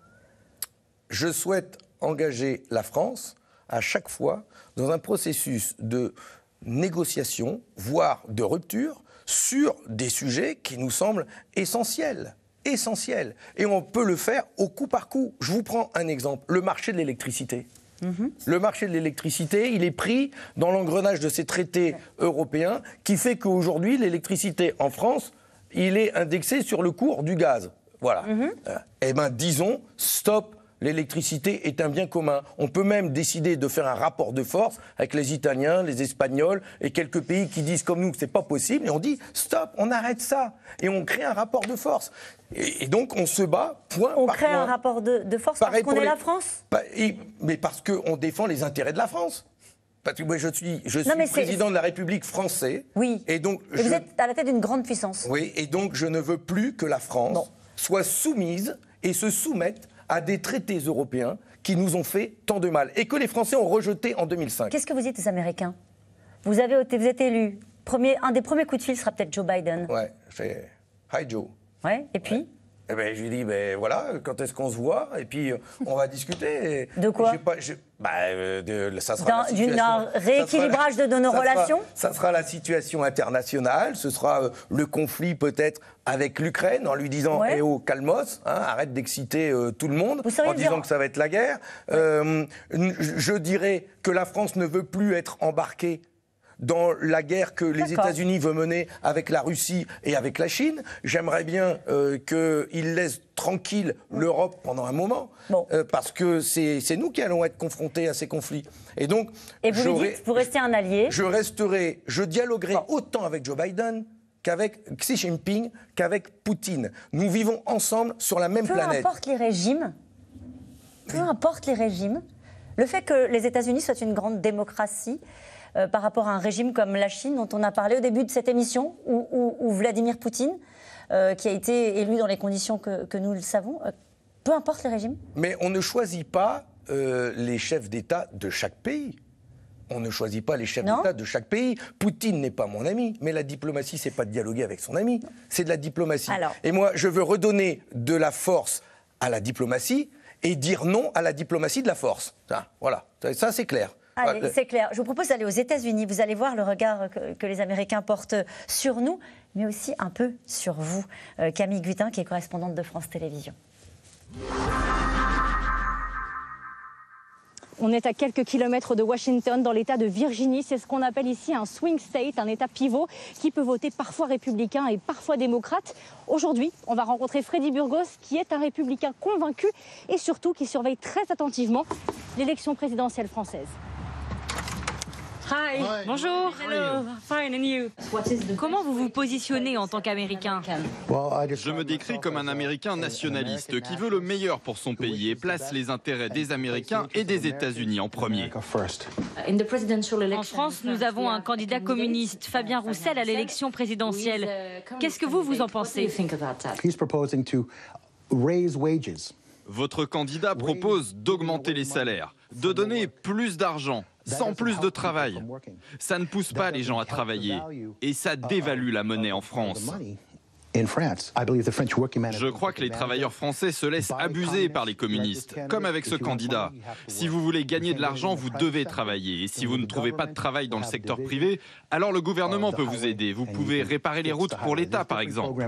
Je souhaite engager la France à chaque fois dans un processus de négociation, voire de rupture, sur des sujets qui nous semblent essentiels essentiels. Et on peut le faire au coup par coup. Je vous prends un exemple, le marché de l'électricité. Mhm. Le marché de l'électricité, il est pris dans l'engrenage de ces traités européens qui fait qu'aujourd'hui, l'électricité en France il est indexé sur le cours du gaz. Voilà. Mhm. Euh, eh bien, disons, stop l'électricité est un bien commun. On peut même décider de faire un rapport de force avec les Italiens, les Espagnols et quelques pays qui disent comme nous que ce n'est pas possible et on dit stop, on arrête ça et on crée un rapport de force. Et, donc on se bat point on crée un rapport de, force parce qu'on est la France. mais parce qu'on défend les intérêts de la France je suis, je président de la République française. Oui. Et donc, vous êtes à la tête d'une grande puissance. Oui, et donc je ne veux plus que la France soit soumise et se soumette à des traités européens qui nous ont fait tant de mal et que les Français ont rejeté en 2005. Qu'est-ce que vous dites aux Américains vous, avez, vous êtes élu. Premier, un des premiers coups de fil sera peut-être Joe Biden. Ouais, je Hi Joe. Ouais, et puis eh ben, je lui dis, ben voilà, quand est-ce qu'on se voit Et puis, euh, on va discuter. de quoi bah, euh, ça sera D'un rééquilibrage de, nos relations Ça sera la situation internationale, ce sera euh, le conflit peut-être avec l'Ukraine en lui disant Eh oh, calmos, hein, arrête d'exciter tout le monde, en disant que ça va être la guerre. je dirais que la France ne veut plus être embarquée dans la guerre que les États-Unis veulent mener avec la Russie et avec la Chine. J'aimerais bien euh, qu'ils laissent tranquille mm. l'Europe pendant un moment, euh, parce que c'est nous qui allons être confrontés à ces conflits. Et donc, et vous, vous restez un allié Je resterai, je dialoguerai autant avec Joe Biden qu'avec Xi Jinping, qu'avec Poutine. Nous vivons ensemble sur la même planète. Peu importe les régimes, peu importe les régimes, le fait que les États-Unis soient une grande démocratie, euh, par rapport à un régime comme la Chine dont on a parlé au début de cette émission, ou, Vladimir Poutine, euh, qui a été élu dans les conditions que, nous le savons, euh, peu importe les régimes Mais on ne choisit pas les chefs d'État de chaque pays. On ne choisit pas les chefs d'État de chaque pays. Poutine n'est pas mon ami, mais la diplomatie, c'est pas de dialoguer avec son ami, c'est de la diplomatie. Et moi, je veux redonner de la force à la diplomatie et dire non à la diplomatie de la force. voilà, ça c'est clair. Allez, c'est clair. Je vous propose d'aller aux États-Unis. Vous allez voir le regard que, les Américains portent sur nous, mais aussi un peu sur vous. Euh, Camille Gutin, qui est correspondante de France Télévisions. On est à quelques kilomètres de Washington, dans l'État de Virginie. C'est ce qu'on appelle ici un swing state, un État pivot qui peut voter parfois républicain et parfois démocrate. Aujourd'hui, on va rencontrer Freddy Burgos, qui est un républicain convaincu et surtout qui surveille très attentivement l'élection présidentielle française. Bonjour. Comment vous vous positionnez en tant qu'Américain Je me décris comme un Américain nationaliste qui veut le meilleur pour son pays et place les intérêts des Américains et des États-Unis en premier. Uh, en France, nous avons un candidat communiste, Fabien Roussel, à uh, l'élection présidentielle. Qu'est-ce que vous, vous en pensez Votre candidat propose d'augmenter les salaires, de donner plus d'argent sans plus de travail. Ça ne pousse pas les gens à travailler et ça dévalue la monnaie en France. Je crois que les travailleurs français se laissent abuser par les communistes, comme avec ce candidat. Si vous voulez gagner de l'argent, vous devez travailler. Et si vous ne trouvez pas de travail dans le secteur privé, alors le gouvernement peut vous aider. Vous pouvez réparer les routes pour l'État, par exemple.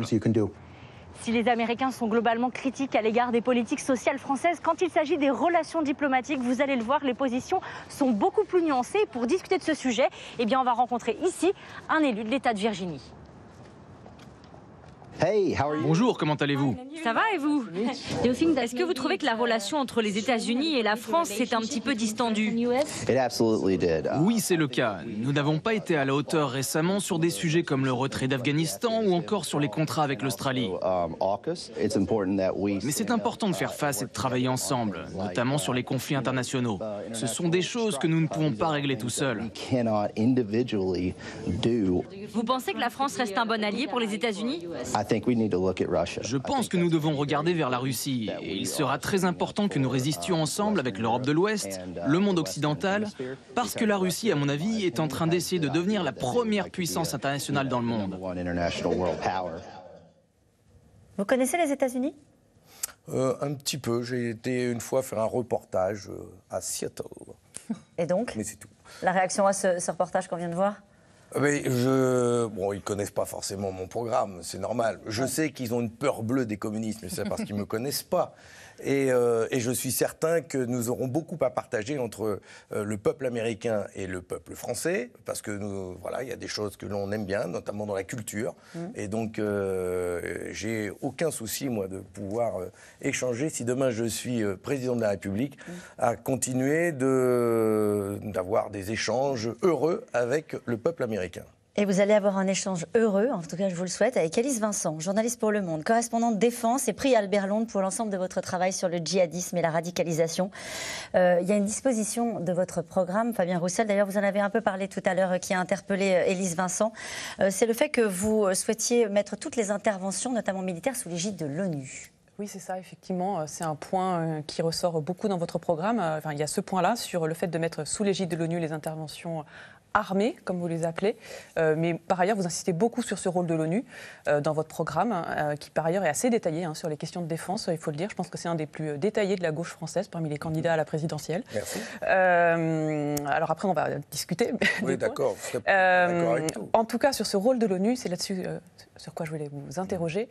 Si les Américains sont globalement critiques à l'égard des politiques sociales françaises, quand il s'agit des relations diplomatiques, vous allez le voir, les positions sont beaucoup plus nuancées. Pour discuter de ce sujet, eh bien, on va rencontrer ici un élu de l'État de Virginie. Bonjour, comment allez-vous Ça va et vous Est-ce que vous trouvez que la relation entre les États-Unis et la France s'est un petit peu distendue Oui, c'est le cas. Nous n'avons pas été à la hauteur récemment sur des sujets comme le retrait d'Afghanistan ou encore sur les contrats avec l'Australie. Um, Mais c'est important de faire face et de travailler ensemble, notamment sur les conflits internationaux. Ce sont des choses que nous ne pouvons pas régler tout seuls. Vous pensez que la France reste un bon allié pour les États-Unis je pense que nous devons regarder vers la Russie et il sera très important que nous uh, résistions ensemble avec l'Europe de l'Ouest, uh, le monde occidental, parce que la Russie, à mon avis, est en train d'essayer de devenir la première puissance internationale dans le monde. Vous connaissez les États-Unis euh, Un petit peu. J'ai été une fois faire un reportage euh, à Seattle. Et donc Mais c'est tout. La réaction à ce reportage qu'on vient de voir ah, mais je... Bon, ils ne connaissent pas forcément mon programme, c'est normal. Je ah. sais qu'ils ont une peur bleue des communistes, mais c'est parce qu'ils ne me connaissent pas. Euh, et, je suis certain que nous aurons beaucoup à partager entre euh, le peuple américain et le peuple français, parce que nous, voilà, il y a des choses que l'on aime bien, notamment dans la culture. Mm. Et donc, euh, j'ai aucun souci, moi, de pouvoir échanger, si demain je suis président de la République, mm. à continuer d'avoir des échanges heureux avec le peuple américain. Et vous allez avoir un échange heureux, en tout cas je vous le souhaite, avec Elise Vincent, journaliste pour Le Monde, correspondante défense et prix Albert Londres pour l'ensemble de votre travail sur le djihadisme et la radicalisation. Euh, il y a une disposition de votre programme, Fabien Roussel, d'ailleurs vous en avez un peu parlé tout à l'heure, euh, qui a interpellé Elise euh, Vincent. C'est le fait que vous souhaitiez mettre toutes les interventions, notamment militaires, sous l'égide de l'ONU. Oui, c'est ça, effectivement. C'est un point qui ressort beaucoup dans votre programme. il y a ce point-là sur le fait de mettre sous l'égide de l'ONU les interventions armée, comme vous les appelez. Euh, mais par ailleurs, vous insistez beaucoup sur ce rôle de l'ONU euh, dans votre programme, hein, euh, qui par ailleurs est assez détaillé hein, sur les questions de défense, il faut le dire. Je pense que c'est un des plus détaillés de la gauche française parmi les candidats à la présidentielle. Merci. alors après, on va discuter. Oui, d'accord. En tout cas, sur ce rôle de l'ONU, c'est là-dessus sur quoi je voulais vous interroger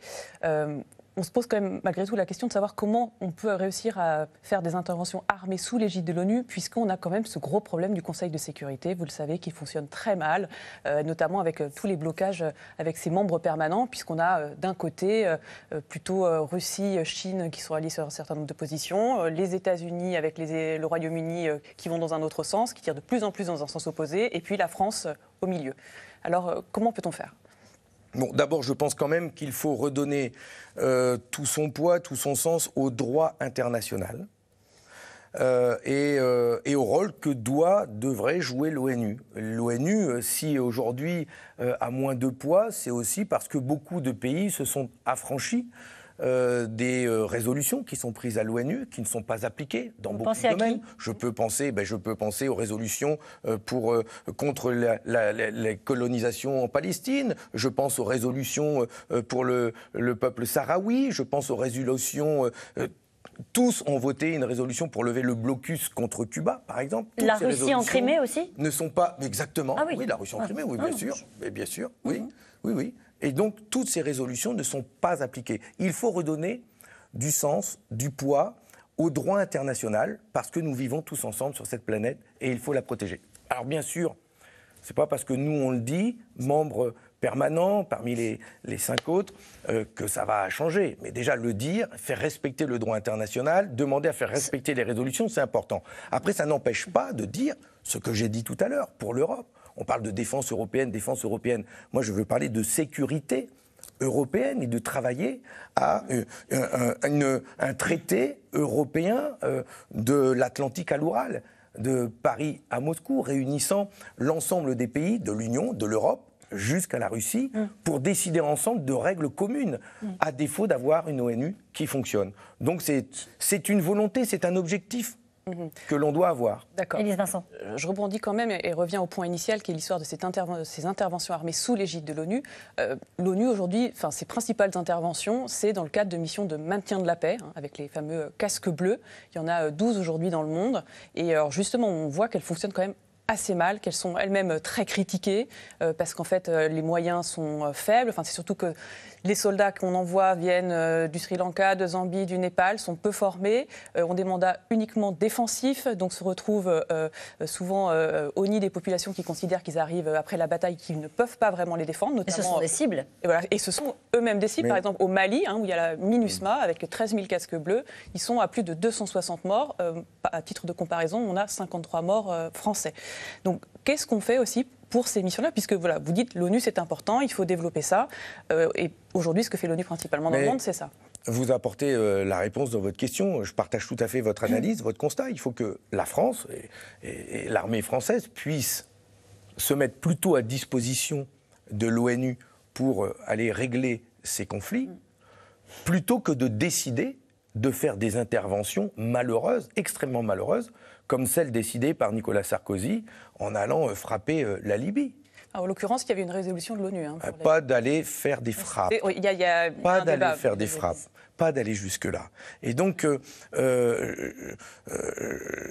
on se pose quand même malgré tout la question de savoir comment on peut réussir à faire des interventions armées sous l'égide de l'ONU, puisqu'on a quand même ce gros problème du Conseil de sécurité, vous le savez, qui fonctionne très mal, euh, notamment avec euh, tous les blocages euh, avec ses membres permanents, puisqu'on a d'un côté plutôt Russie, Chine qui sont alliés sur un certain nombre de positions, les États-Unis avec le Royaume-Uni qui vont dans un autre sens, qui tirent de plus en plus dans un sens opposé, et puis la France au milieu. Alors comment peut-on faire d'abord, je pense quand même qu'il faut redonner euh, tout son poids, tout son sens au droit international. Euh, et, euh, et, au rôle que doit, devrait jouer l'ONU. L'ONU, si aujourd'hui a moins de poids, c'est aussi parce que beaucoup de pays se sont affranchis euh, des euh, résolutions qui sont prises à l'ONU qui ne sont pas appliquées dans beaucoup de domaines. je peux penser, ben, je peux penser aux résolutions euh, pour contre la, colonisation en Palestine. Je pense aux résolutions pour le, peuple sahraoui. Je pense aux résolutions tous ont voté une résolution pour lever le blocus contre Cuba, par exemple. la Russie en Crimée aussi Ne sont pas exactement. Ah oui. la Russie en ah. Crimée, oui, ah bien sûr, sûr, bien sûr, oui, mhm. oui, oui. Et donc, toutes ces résolutions ne sont pas appliquées. Il faut redonner du sens, du poids au droit international, parce que nous vivons tous ensemble sur cette planète et il faut la protéger. Alors, bien sûr, ce n'est pas parce que nous, on le dit, membres permanents parmi les, cinq autres, euh, que ça va changer. Mais déjà, le dire, faire respecter le droit international, demander à faire respecter les résolutions, c'est important. Après, ça n'empêche pas de dire ce que j'ai dit tout à l'heure pour l'Europe. On parle de défense européenne, défense européenne. Moi, je veux parler de sécurité européenne et de travailler à euh, euh, euh, un, traité européen de l'Atlantique à l'Oural, de Paris à Moscou, réunissant l'ensemble des pays de l'Union, de l'Europe jusqu'à la Russie, hum. pour décider ensemble de règles communes, hum. à défaut d'avoir une ONU qui fonctionne. Donc c'est une volonté, c'est un objectif Mhm. que l'on doit avoir. D'accord. Vincent. Euh, je rebondis quand même et reviens au point initial qui est l'histoire de ces interventions armées sous l'égide de l'ONU. Euh, L'ONU aujourd'hui, enfin, ses principales interventions, c'est dans le cadre de missions de maintien de la paix, hein, avec les fameux euh, casques bleus. Il y en a 12 aujourd'hui dans le monde. Et alors justement, on voit qu'elles fonctionnent quand même assez mal, qu'elles sont elles-mêmes très critiquées, parce qu'en fait, les moyens sont faibles. Enfin, c'est surtout que les soldats qu'on envoie viennent euh, du Sri Lanka, de Zambie, du Népal, sont peu formés, euh, ont des mandats uniquement défensifs, donc se retrouvent euh, souvent au nid des populations qui considèrent qu'ils arrivent après la bataille, qu'ils ne peuvent pas vraiment les défendre. Notamment, et ce sont des cibles. Et, voilà, et ce sont eux-mêmes des cibles. Par exemple, au Mali, hein, où il y a la MINUSMA, mm. avec 13 000 casques bleus, ils sont à plus de 260 morts. à titre de comparaison, on a 53 morts français. Donc, qu'est-ce qu'on fait aussi pour ces missions-là, puisque voilà, vous dites l'ONU c'est important, il faut développer ça. Euh, et aujourd'hui, ce que fait l'ONU principalement dans le monde, c'est ça vous apportez euh, la réponse dans votre question. Je partage tout à fait votre analyse, votre constat. Il faut que la France et, l'armée française puissent se mettre plutôt à disposition de l'ONU pour euh, aller régler ces conflits, plutôt que de décider de faire des interventions malheureuses, extrêmement malheureuses, comme celle décidée par Nicolas Sarkozy en allant euh, frapper euh, la Libye. Ah, en l'occurrence, il y avait une résolution de l'ONU. Hein, euh, pas d'aller faire des frappes. pas d'aller faire des frappes. Pas d'aller jusque-là. Et donc,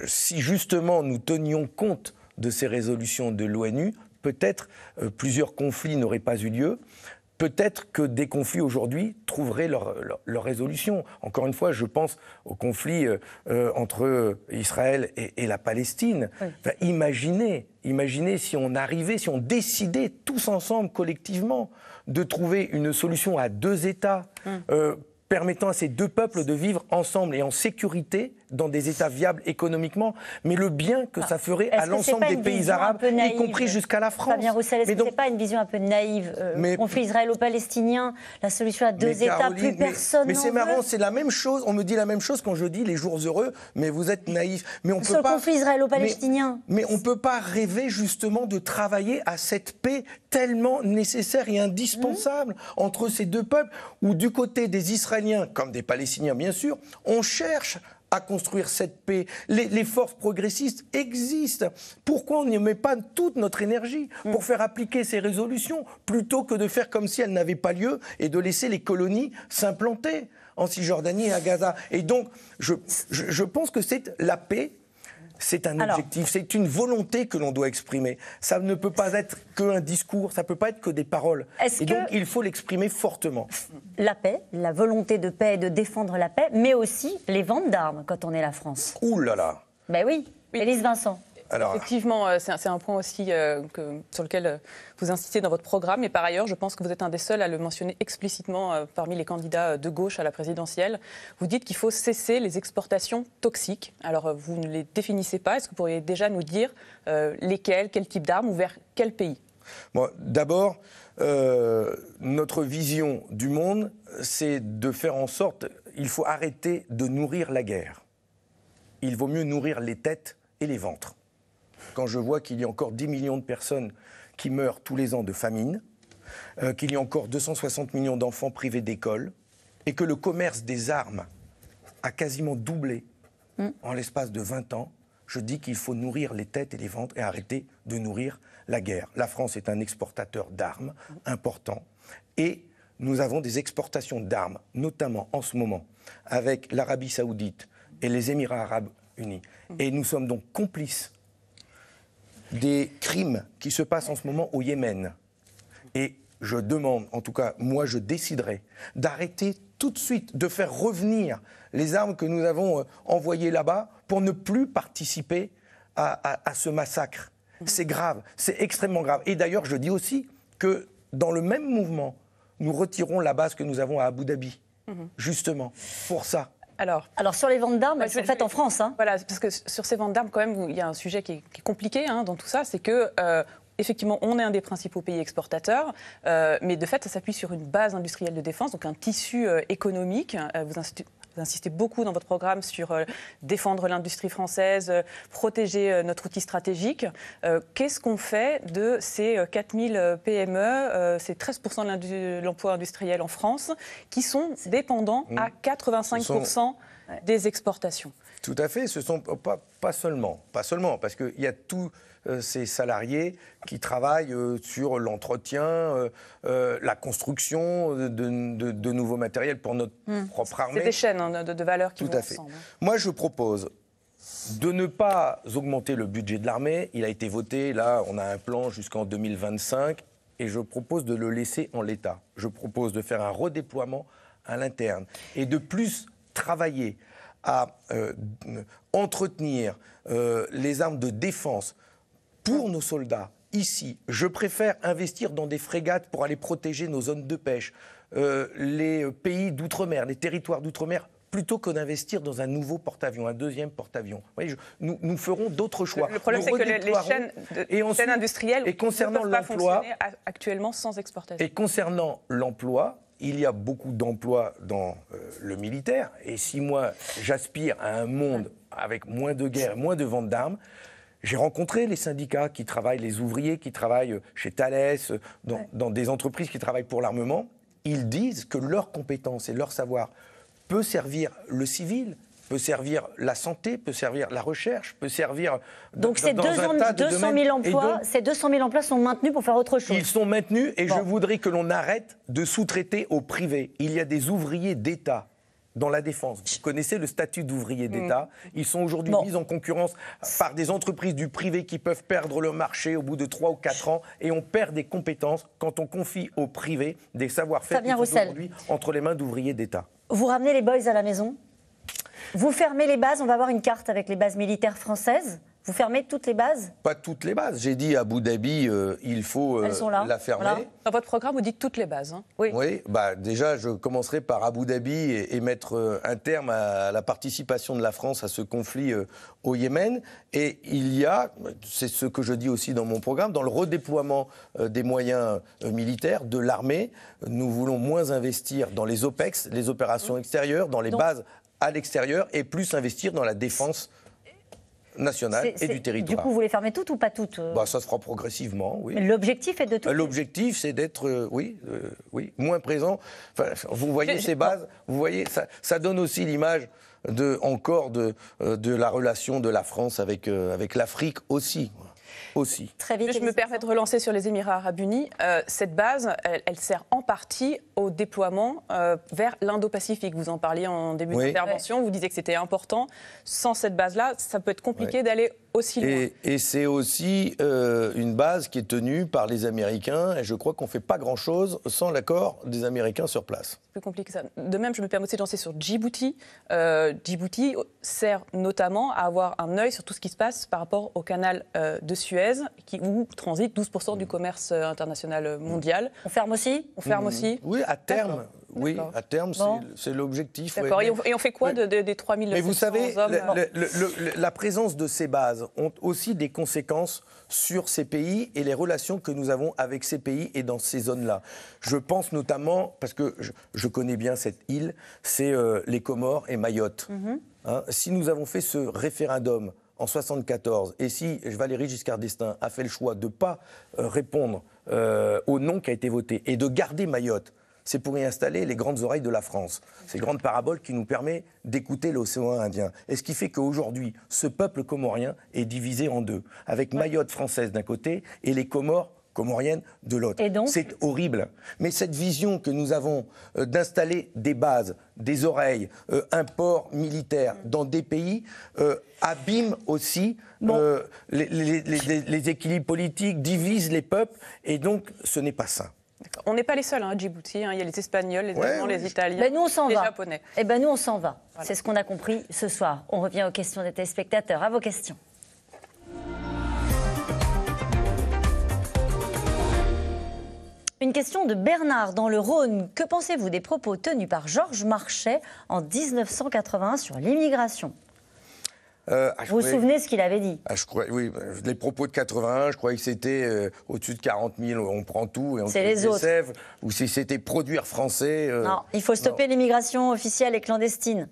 si justement nous tenions compte de ces résolutions de l'ONU, peut-être plusieurs conflits n'auraient pas eu lieu peut-être que des conflits aujourd'hui trouveraient leur, résolution. Encore une fois, je pense au conflit euh, euh, entre Israël et, la Palestine. imaginez, imaginez si on arrivait, si on décidait tous ensemble, collectivement, de trouver une solution à deux États. Hum. Euh, permettant à ces deux peuples de vivre ensemble et en sécurité, dans des États viables économiquement, mais le bien que ça ah. ferait à l'ensemble des pays arabes, y compris jusqu'à la France. Fabien Roussel, est-ce que donc... pas une vision un peu naïve euh, mais... conflit israélo-palestinien, la solution à deux États, plus personne Mais c'est marrant, c'est la même chose, on me dit la même chose quand je dis les jours heureux, mais vous êtes naïf. Mais on peut pas... conflit palestinien Mais, on ne peut pas rêver justement de travailler à cette paix tellement nécessaire et indispensable mmh. entre ces deux peuples, où du côté des Israéliens, comme des Palestiniens bien sûr, on cherche à construire cette paix. Les, forces progressistes existent. Pourquoi on n'y met pas toute notre énergie pour faire appliquer ces résolutions plutôt que de faire comme si elles n'avaient pas lieu et de laisser les colonies s'implanter en Cisjordanie et à Gaza Et donc, je pense que c'est la paix c'est un objectif, c'est une volonté que l'on doit exprimer. Ça ne peut pas être qu'un discours, ça ne peut pas être que des paroles. Et donc il faut l'exprimer fortement. La paix, la volonté de paix et de défendre la paix, mais aussi les ventes d'armes quand on est la France. Ouh là là ben oui, Élise Vincent. Effectivement, euh, c'est un, point aussi euh, sur lequel euh, vous insistez dans votre programme. Et par ailleurs, je pense que vous êtes un des seuls à le mentionner explicitement parmi les candidats de gauche à la présidentielle. Vous dites qu'il faut cesser les exportations toxiques. Alors, vous ne les définissez pas. Est-ce que vous pourriez déjà nous dire lesquelles, quel type d'armes ou vers quel pays D'abord, notre vision du monde, c'est de faire en sorte, il faut arrêter de nourrir la guerre. Il vaut mieux nourrir les têtes et les ventres quand je vois qu'il y a encore 10 millions de personnes qui meurent tous les ans de famine, euh, qu'il y a encore 260 millions d'enfants privés d'école, et que le commerce des armes a quasiment doublé en l'espace de 20 ans, je dis qu'il faut nourrir les têtes et les ventres et arrêter de nourrir la guerre. La France est un exportateur d'armes important et nous avons des exportations d'armes, notamment en ce moment avec l'Arabie saoudite et les Émirats arabes unis. Et nous sommes donc complices des crimes qui se passent en ce moment au Yémen. Et je demande, en tout cas, moi je déciderai d'arrêter tout de suite, de faire revenir les armes que nous avons euh, envoyées là-bas pour ne plus participer à, ce massacre. Mhm. C'est grave, c'est extrêmement grave. Et d'ailleurs, je dis aussi que dans le même mouvement, nous retirons la base que nous avons à Abu Dhabi, mhm. justement, pour ça. Alors, sur les ventes d'armes, c'est en en France. Hein. Voilà, parce que sur ces ventes d'armes, quand même, il y a un sujet qui est, compliqué hein, dans tout ça, c'est que euh, effectivement, on est un des principaux pays exportateurs, euh, mais de fait, ça s'appuie sur une base industrielle de défense, donc un tissu euh, économique. vous vous insistez beaucoup dans votre programme sur euh, défendre l'industrie française, euh, protéger euh, notre outil stratégique. Qu'est-ce qu'on fait de ces 4000 PME, ces 13% de l'emploi industriel en France, qui sont dépendants mm. à 85% des exportations tout à fait. Ce sont pas, seulement, pas seulement, parce qu'il y a tous euh, ces salariés qui travaillent euh, sur l'entretien, euh, la construction de, nouveaux matériels pour notre hmm. propre armée. C'est des chaînes hein, de, de valeur qui Tout à fait. Hein. Moi, je propose de ne pas augmenter le budget de l'armée. Il a été voté. Là, on a un plan jusqu'en 2025, et je propose de le laisser en l'état. Je propose de faire un redéploiement à l'interne et de plus travailler à euh, entretenir euh, les armes de défense pour nos soldats ici. Je préfère investir dans des frégates pour aller protéger nos zones de pêche, euh, les pays d'outre-mer, les territoires d'outre-mer plutôt que d'investir dans un nouveau porte-avions, un deuxième porte-avions. Nous, nous, ferons d'autres choix. Le, problème, c'est que les chaînes, industrielles et concernant ne peuvent pas actuellement sans exportation. Et concernant l'emploi, il y a beaucoup d'emplois dans euh, le militaire. Et si moi, j'aspire à un monde avec moins de guerre, moins de vente d'armes, j'ai rencontré les syndicats qui travaillent, les ouvriers qui travaillent chez Thales, euh, dans, des entreprises qui travaillent pour l'armement. Ils disent que leurs compétences et leur savoir peut servir le civil, peut servir la santé, peut servir la recherche, peut servir. Donc ces 200, 000 emplois, ces 200 000 emplois sont maintenus pour faire autre chose. Ils sont maintenus et je voudrais que l'on arrête de sous-traiter au privé. Il y a des ouvriers d'État dans la défense. Vous connaissez le statut d'ouvrier d'État. Mm. Ils sont aujourd'hui mis en concurrence par des entreprises du privé qui peuvent perdre le marché au bout de 3 ou 4 ans et on perd des compétences quand on confie au privé des savoir-faire qui sont aujourd'hui entre les mains d'ouvriers d'État. Vous ramenez les boys à la maison vous fermez les bases, on va avoir une carte avec les bases militaires françaises. Vous fermez toutes les bases Pas toutes les bases. J'ai dit à Abu Dhabi, euh, il faut euh, la fermer. là. Dans votre programme, vous dites toutes les bases. Hein. Oui. oui. bah, déjà, je commencerai par Abu Dhabi et, mettre euh, un terme à, la participation de la France à ce conflit au Yémen. Et il y a, c'est ce que je dis aussi dans mon programme, dans le redéploiement des moyens militaires, de l'armée, nous voulons moins investir dans les OPEX, les opérations mmh. extérieures, dans les bases à l'extérieur et plus investir dans la défense nationale et du territoire. Du coup, vous les fermer toutes ou pas toutes euh bah, Ça se fera progressivement, oui. L'objectif est de tout L'objectif, c'est d'être, euh, oui, euh, oui, moins présent. vous voyez ces bases, vous voyez, ça, donne aussi l'image de, encore de, de la relation de la France avec, avec l'Afrique aussi aussi. Très vite. Je me permets de relancer sur les Émirats arabes unis. Euh, cette base, elle, sert en partie au déploiement euh, vers l'Indo-Pacifique. Vous en parliez en début d'intervention, vous disiez que c'était important. Sans cette base-là, ça peut être compliqué d'aller aussi loin. Et, c'est aussi euh, une base qui est tenue par les Américains, et je crois qu'on ne fait pas grand-chose sans l'accord des Américains sur place. C'est plus compliqué que ça. De même, je me permets aussi de lancer sur Djibouti. Djibouti sert notamment à avoir un œil sur tout ce qui se passe par rapport au canal de Suez qui, où transite 12% du mm. commerce euh, international euh, mm. mondial. On ferme aussi On ferme mm. aussi Oui, à terme. Oui, à terme, c'est l'objectif. D'accord. Et, on fait quoi des 3000 Mais vous savez, la, présence de ces bases ont aussi des conséquences sur ces pays et les relations que nous avons avec ces pays et dans ces zones-là. Je pense notamment, parce que je, connais bien cette île, c'est euh, les Comores et Mayotte. Mm-hmm. Hein, si nous avons fait ce référendum en 74 et si Valéry Giscard d'Estaing a fait le choix de ne pas euh, répondre euh, au nom qui a été voté et de garder Mayotte, c'est pour y installer les grandes oreilles de la France, ces grandes paraboles qui nous permet d'écouter l'océan Indien. Et ce qui fait qu'aujourd'hui, ce peuple comorien est divisé en deux, avec Mayotte française d'un côté et les Comores comorienne de l'autre. C'est horrible. Mais cette vision que nous avons euh, d'installer des bases, des oreilles, euh, un port militaire mm. dans des pays euh, abîme aussi les, équilibres politiques, divise les peuples, et donc ce n'est pas ça. On n'est pas les seuls hein, Djibouti, hein. il y a les Espagnols, les Allemands, ben, les Italiens, les Japonais. Et eh ben nous on s'en va. C'est ce qu'on a compris ce soir. On revient aux questions des téléspectateurs. À vos questions. Une question de Bernard dans le Rhône. Que pensez-vous des propos tenus par Georges Marchais en 1981 sur l'immigration euh, ah, vous vous souvenez ce qu'il avait dit ah, je Oui, bah, les propos de 81, je croyais que c'était euh, au-dessus de 40 000, on prend tout et on C'est les Sèvres, ou si c'était produire français. Euh, non, il faut stopper l'immigration officielle et clandestine.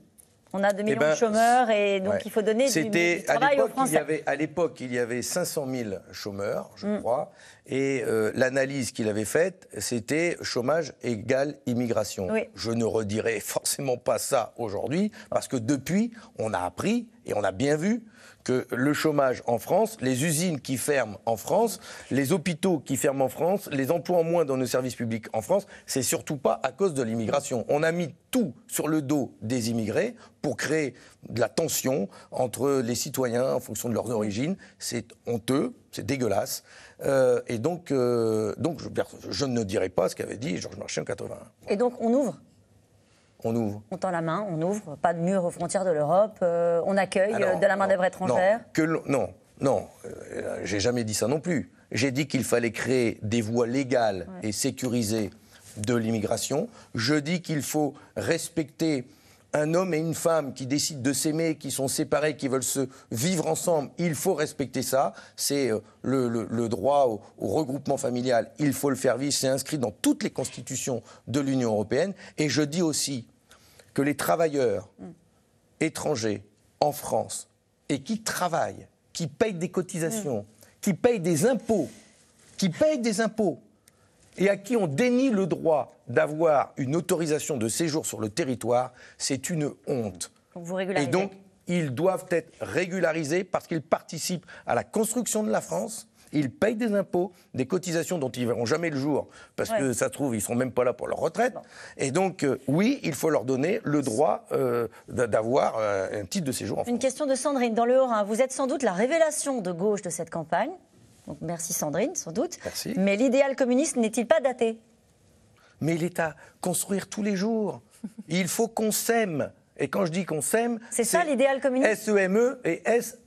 On a 2 eh millions de ben, chômeurs et donc il faut donner du, travail à aux Français. Il y avait, à l'époque, il y avait 500 000 chômeurs, je mm. crois. Et euh, l'analyse qu'il avait faite, c'était chômage égal immigration. Je ne redirai forcément pas ça aujourd'hui, parce que depuis, on a appris et on a bien vu que le chômage en France, les usines qui ferment en France, les hôpitaux qui ferment en France, les emplois en moins dans nos services publics en France, c'est surtout pas à cause de l'immigration. On a mis tout sur le dos des immigrés pour créer de la tension entre les citoyens en fonction de leurs origines. C'est honteux, c'est dégueulasse. Euh, et donc, euh, donc je, ne dirai pas ce qu'avait dit Georges Marchais en 81. Et donc, on ouvre on ouvre. On tend la main, on ouvre, pas de mur aux frontières de l'Europe, euh, on accueille de la main-d'œuvre étrangère. Non, que non, non, j'ai jamais dit ça non plus. J'ai dit qu'il fallait créer des voies légales et sécurisées de l'immigration. Je dis qu'il faut respecter un homme et une femme qui décident de s'aimer, qui sont séparés, qui veulent se vivre ensemble, il faut respecter ça. C'est euh, le, droit au, au, regroupement familial, il faut le faire vivre. C'est inscrit dans toutes les constitutions de l'Union européenne. Et je dis aussi que les travailleurs mm. étrangers en France et qui travaillent, qui payent des cotisations, mm. qui payent des impôts, qui payent des impôts, et à qui on dénie le droit d'avoir une autorisation de séjour sur le territoire, c'est une honte. Et donc, ils doivent être régularisés parce qu'ils participent à la construction de la France. Ils payent des impôts, des cotisations dont ils ne verront jamais le jour, parce que ça se trouve, ils ne sont même pas là pour leur retraite. Et donc, euh, oui, il faut leur donner le droit euh, d'avoir euh, un titre de séjour en Une question de Sandrine dans le haut Vous êtes sans doute la révélation de gauche de cette campagne merci Sandrine, sans doute. Mais l'idéal communiste n'est-il pas daté Mais il est à construire tous les jours. il faut qu'on s'aime. Et quand je dis qu'on s'aime, c'est ça l'idéal communiste. S-E-M-E e et S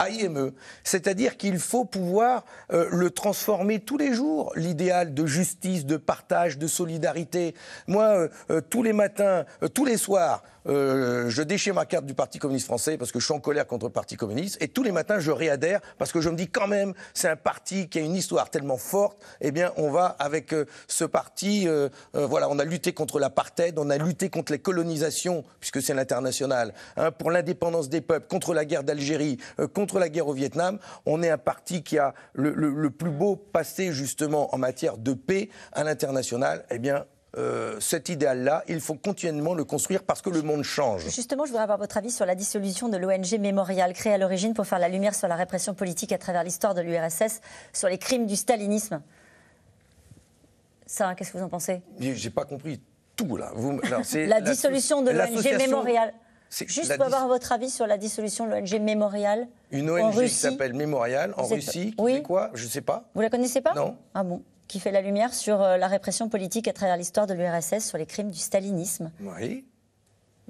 e C'est-à-dire qu'il faut pouvoir euh, le transformer tous les jours, l'idéal de justice, de partage, de solidarité. Moi, euh, euh, tous les matins, tous les soirs, euh, je déchire ma carte du Parti communiste français parce que je suis en colère contre le Parti communiste. Et tous les matins, je réadhère parce que je me dis quand même, c'est un parti qui a une histoire tellement forte. Eh bien, on va avec euh, ce parti. Euh, voilà, on a lutté contre l'apartheid, on a lutté contre les colonisations, puisque c'est l'international, hein, pour l'indépendance des peuples, contre la guerre d'Algérie, contre la guerre au Vietnam. On est un parti qui a le, le plus beau passé justement en matière de paix à l'international. Eh bien, euh, cet idéal-là, il faut continuellement le construire parce que le monde change. Justement, je voudrais avoir votre avis sur la dissolution de l'ONG Mémorial, créée à l'origine pour faire la lumière sur la répression politique à travers l'histoire de l'URSS, sur les crimes du stalinisme. Ça, qu'est-ce que vous en pensez J'ai pas compris tout là. Vous, la, dissolution de l'ONG Mémorial. Juste pour avoir votre avis sur la dissolution de l'ONG Mémorial. Une ONG qui s'appelle Mémorial en Russie. Qui oui. Fait quoi Je ne sais pas. Vous la connaissez pas Non. Ah bon qui fait la lumière sur euh, la répression politique à travers l'histoire de l'URSS, sur les crimes du stalinisme.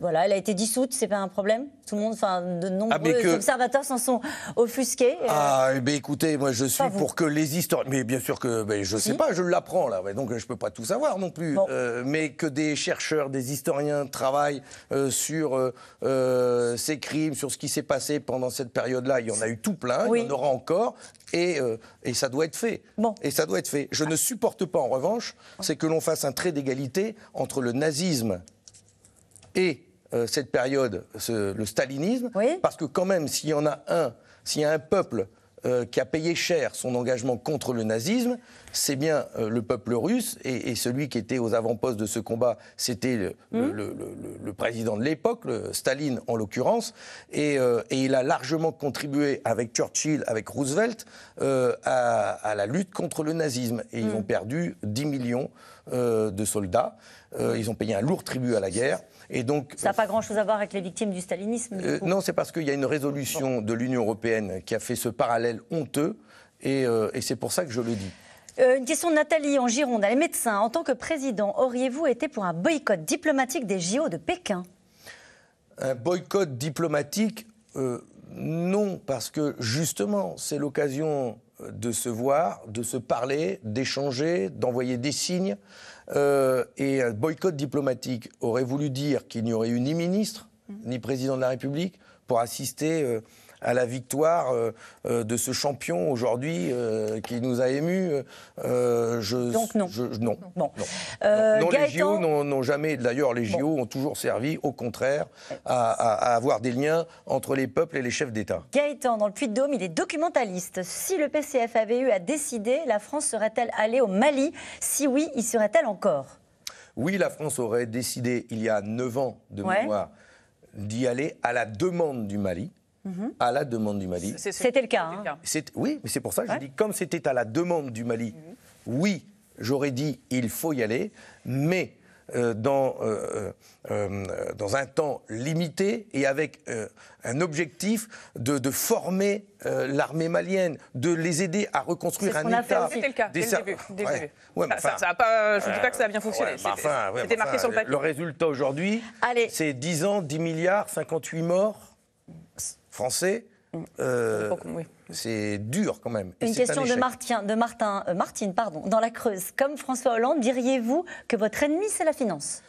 Voilà, elle a été dissoute, c'est pas un problème. Tout le monde, enfin, de ah, nombreux observateurs s'en sont offusqués. Euh. Ah, écoutez, moi je suis pour que les historiens… mais bien sûr que je je sais pas, je l'apprends là, donc euh, je peux pas tout savoir non plus. Euh, mais que des chercheurs, des historiens travaillent sur ces crimes, sur ce qui s'est passé pendant cette période-là, il y en a eu tout plein, il y en aura encore, et, ça doit être fait. Bon. Et ça doit être fait. Je ne supporte pas, en revanche, c'est que l'on fasse un trait d'égalité entre le nazisme et euh, cette période, le stalinisme, parce que quand même, s'il y en a un, s'il y a un peuple euh, qui a payé cher son engagement contre le nazisme, c'est bien euh, le peuple russe, et, celui qui était aux avant-postes de ce combat, c'était le, hmm. président de l'époque, Staline en l'occurrence, et, il a largement contribué avec Churchill, avec Roosevelt, à, la lutte contre le nazisme. Et ils hmm. ont perdu 10 millions de soldats, ils ont payé un lourd tribut à la guerre donc, ça n'a pas euh, grand-chose à voir avec les victimes du stalinisme euh, Non, c'est parce qu'il y a une résolution de l'Union européenne qui a fait ce parallèle honteux, et, euh, c'est pour ça que je le dis. une question de Nathalie en Gironde. Les médecins, en tant que président, auriez-vous été pour un boycott diplomatique des JO de Pékin Un boycott diplomatique Non, parce que justement, c'est l'occasion de se voir, de se parler, d'échanger, d'envoyer des signes. Euh, et un boycott diplomatique aurait voulu dire qu'il n'y aurait eu ni ministre, mmh. ni président de la République pour assister euh, à la victoire euh, euh, de ce champion aujourd'hui euh, qui nous a émus. je, Donc non. non. les JO n'ont jamais, d'ailleurs les JO ont toujours servi, au contraire, à, avoir des liens entre les peuples et les chefs d'État. Gaëtan, dans le Puy-de-Dôme, il est documentaliste. Si le PCF avait eu à décider, la France serait-elle allée au Mali Si oui, y serait-elle encore oui, la France aurait décidé il y a 9 ans de mémoire d'y aller à la demande du Mali à la demande du Mali. C'était le hein. cas. C'est Oui, mais c'est pour ça que je dis, comme c'était à la demande du Mali, mhm. oui, j'aurais dit, il faut y aller, mais euh, dans, euh, euh, dans un temps limité et avec un objectif de, de former l'armée malienne, de les aider à reconstruire un État. C'était le cas, dès, le début. je ne dis pas que ça a bien fonctionné. C'était marqué sur le papier. Le résultat aujourd'hui, c'est 10 ans, 10 milliards, 58 morts français. Mm. Euh, c'est dur quand même. Une question de Martin, de Martin, euh, Martine, pardon, dans la Creuse. Comme François Hollande, diriez-vous que votre ennemi c'est la finance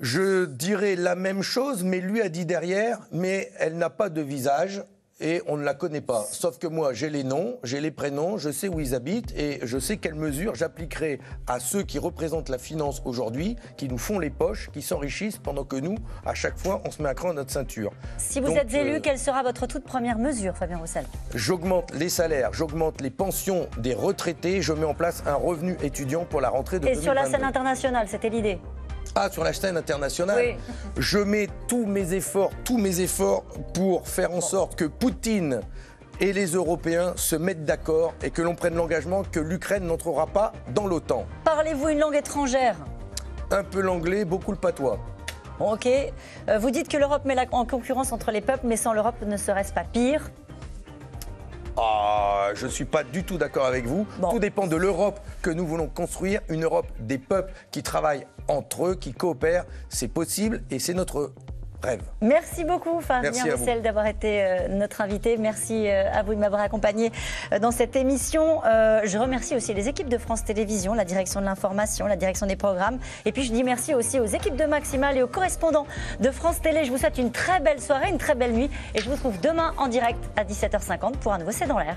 Je dirais la même chose, mais lui a dit derrière, mais elle n'a pas de visage, et on ne la connaît pas. Sauf que moi, j'ai les noms, j'ai les prénoms, je sais où ils habitent et je sais quelles mesures j'appliquerai à ceux qui représentent la finance aujourd'hui, qui nous font les poches, qui s'enrichissent pendant que nous, à chaque fois, on se met à cran à notre ceinture. Si vous êtes élu, euh, quelle sera votre toute première mesure, Fabien Roussel J'augmente les salaires, j'augmente les pensions des retraités, je mets en place un revenu étudiant pour la rentrée de Et sur la scène internationale, c'était l'idée ah, sur la international Je mets tous mes efforts, tous mes efforts pour faire en sorte que Poutine et les Européens se mettent d'accord et que l'on prenne l'engagement que l'Ukraine n'entrera pas dans l'OTAN. Parlez-vous une langue étrangère Un peu l'anglais, beaucoup le patois. Ok. Euh, vous dites que l'Europe met en concurrence entre les peuples, mais sans l'Europe ne serait-ce pas pire ah, je ne suis pas du tout d'accord avec vous. Tout dépend de l'Europe que nous voulons construire, une Europe des peuples qui travaillent entre eux, qui coopèrent. C'est possible et c'est notre Merci beaucoup, Fabien Roussel, d'avoir été euh, notre invité. Merci euh, à vous de m'avoir accompagné euh, dans cette émission. Je remercie aussi les équipes de France Télévisions, la direction de l'information, la direction des programmes. Et puis, je dis merci aussi aux équipes de Maximal et aux correspondants de France Télé. Je vous souhaite une très belle soirée, une très belle nuit. Et je vous retrouve demain en direct à 17h50 pour un nouveau C'est dans l'air.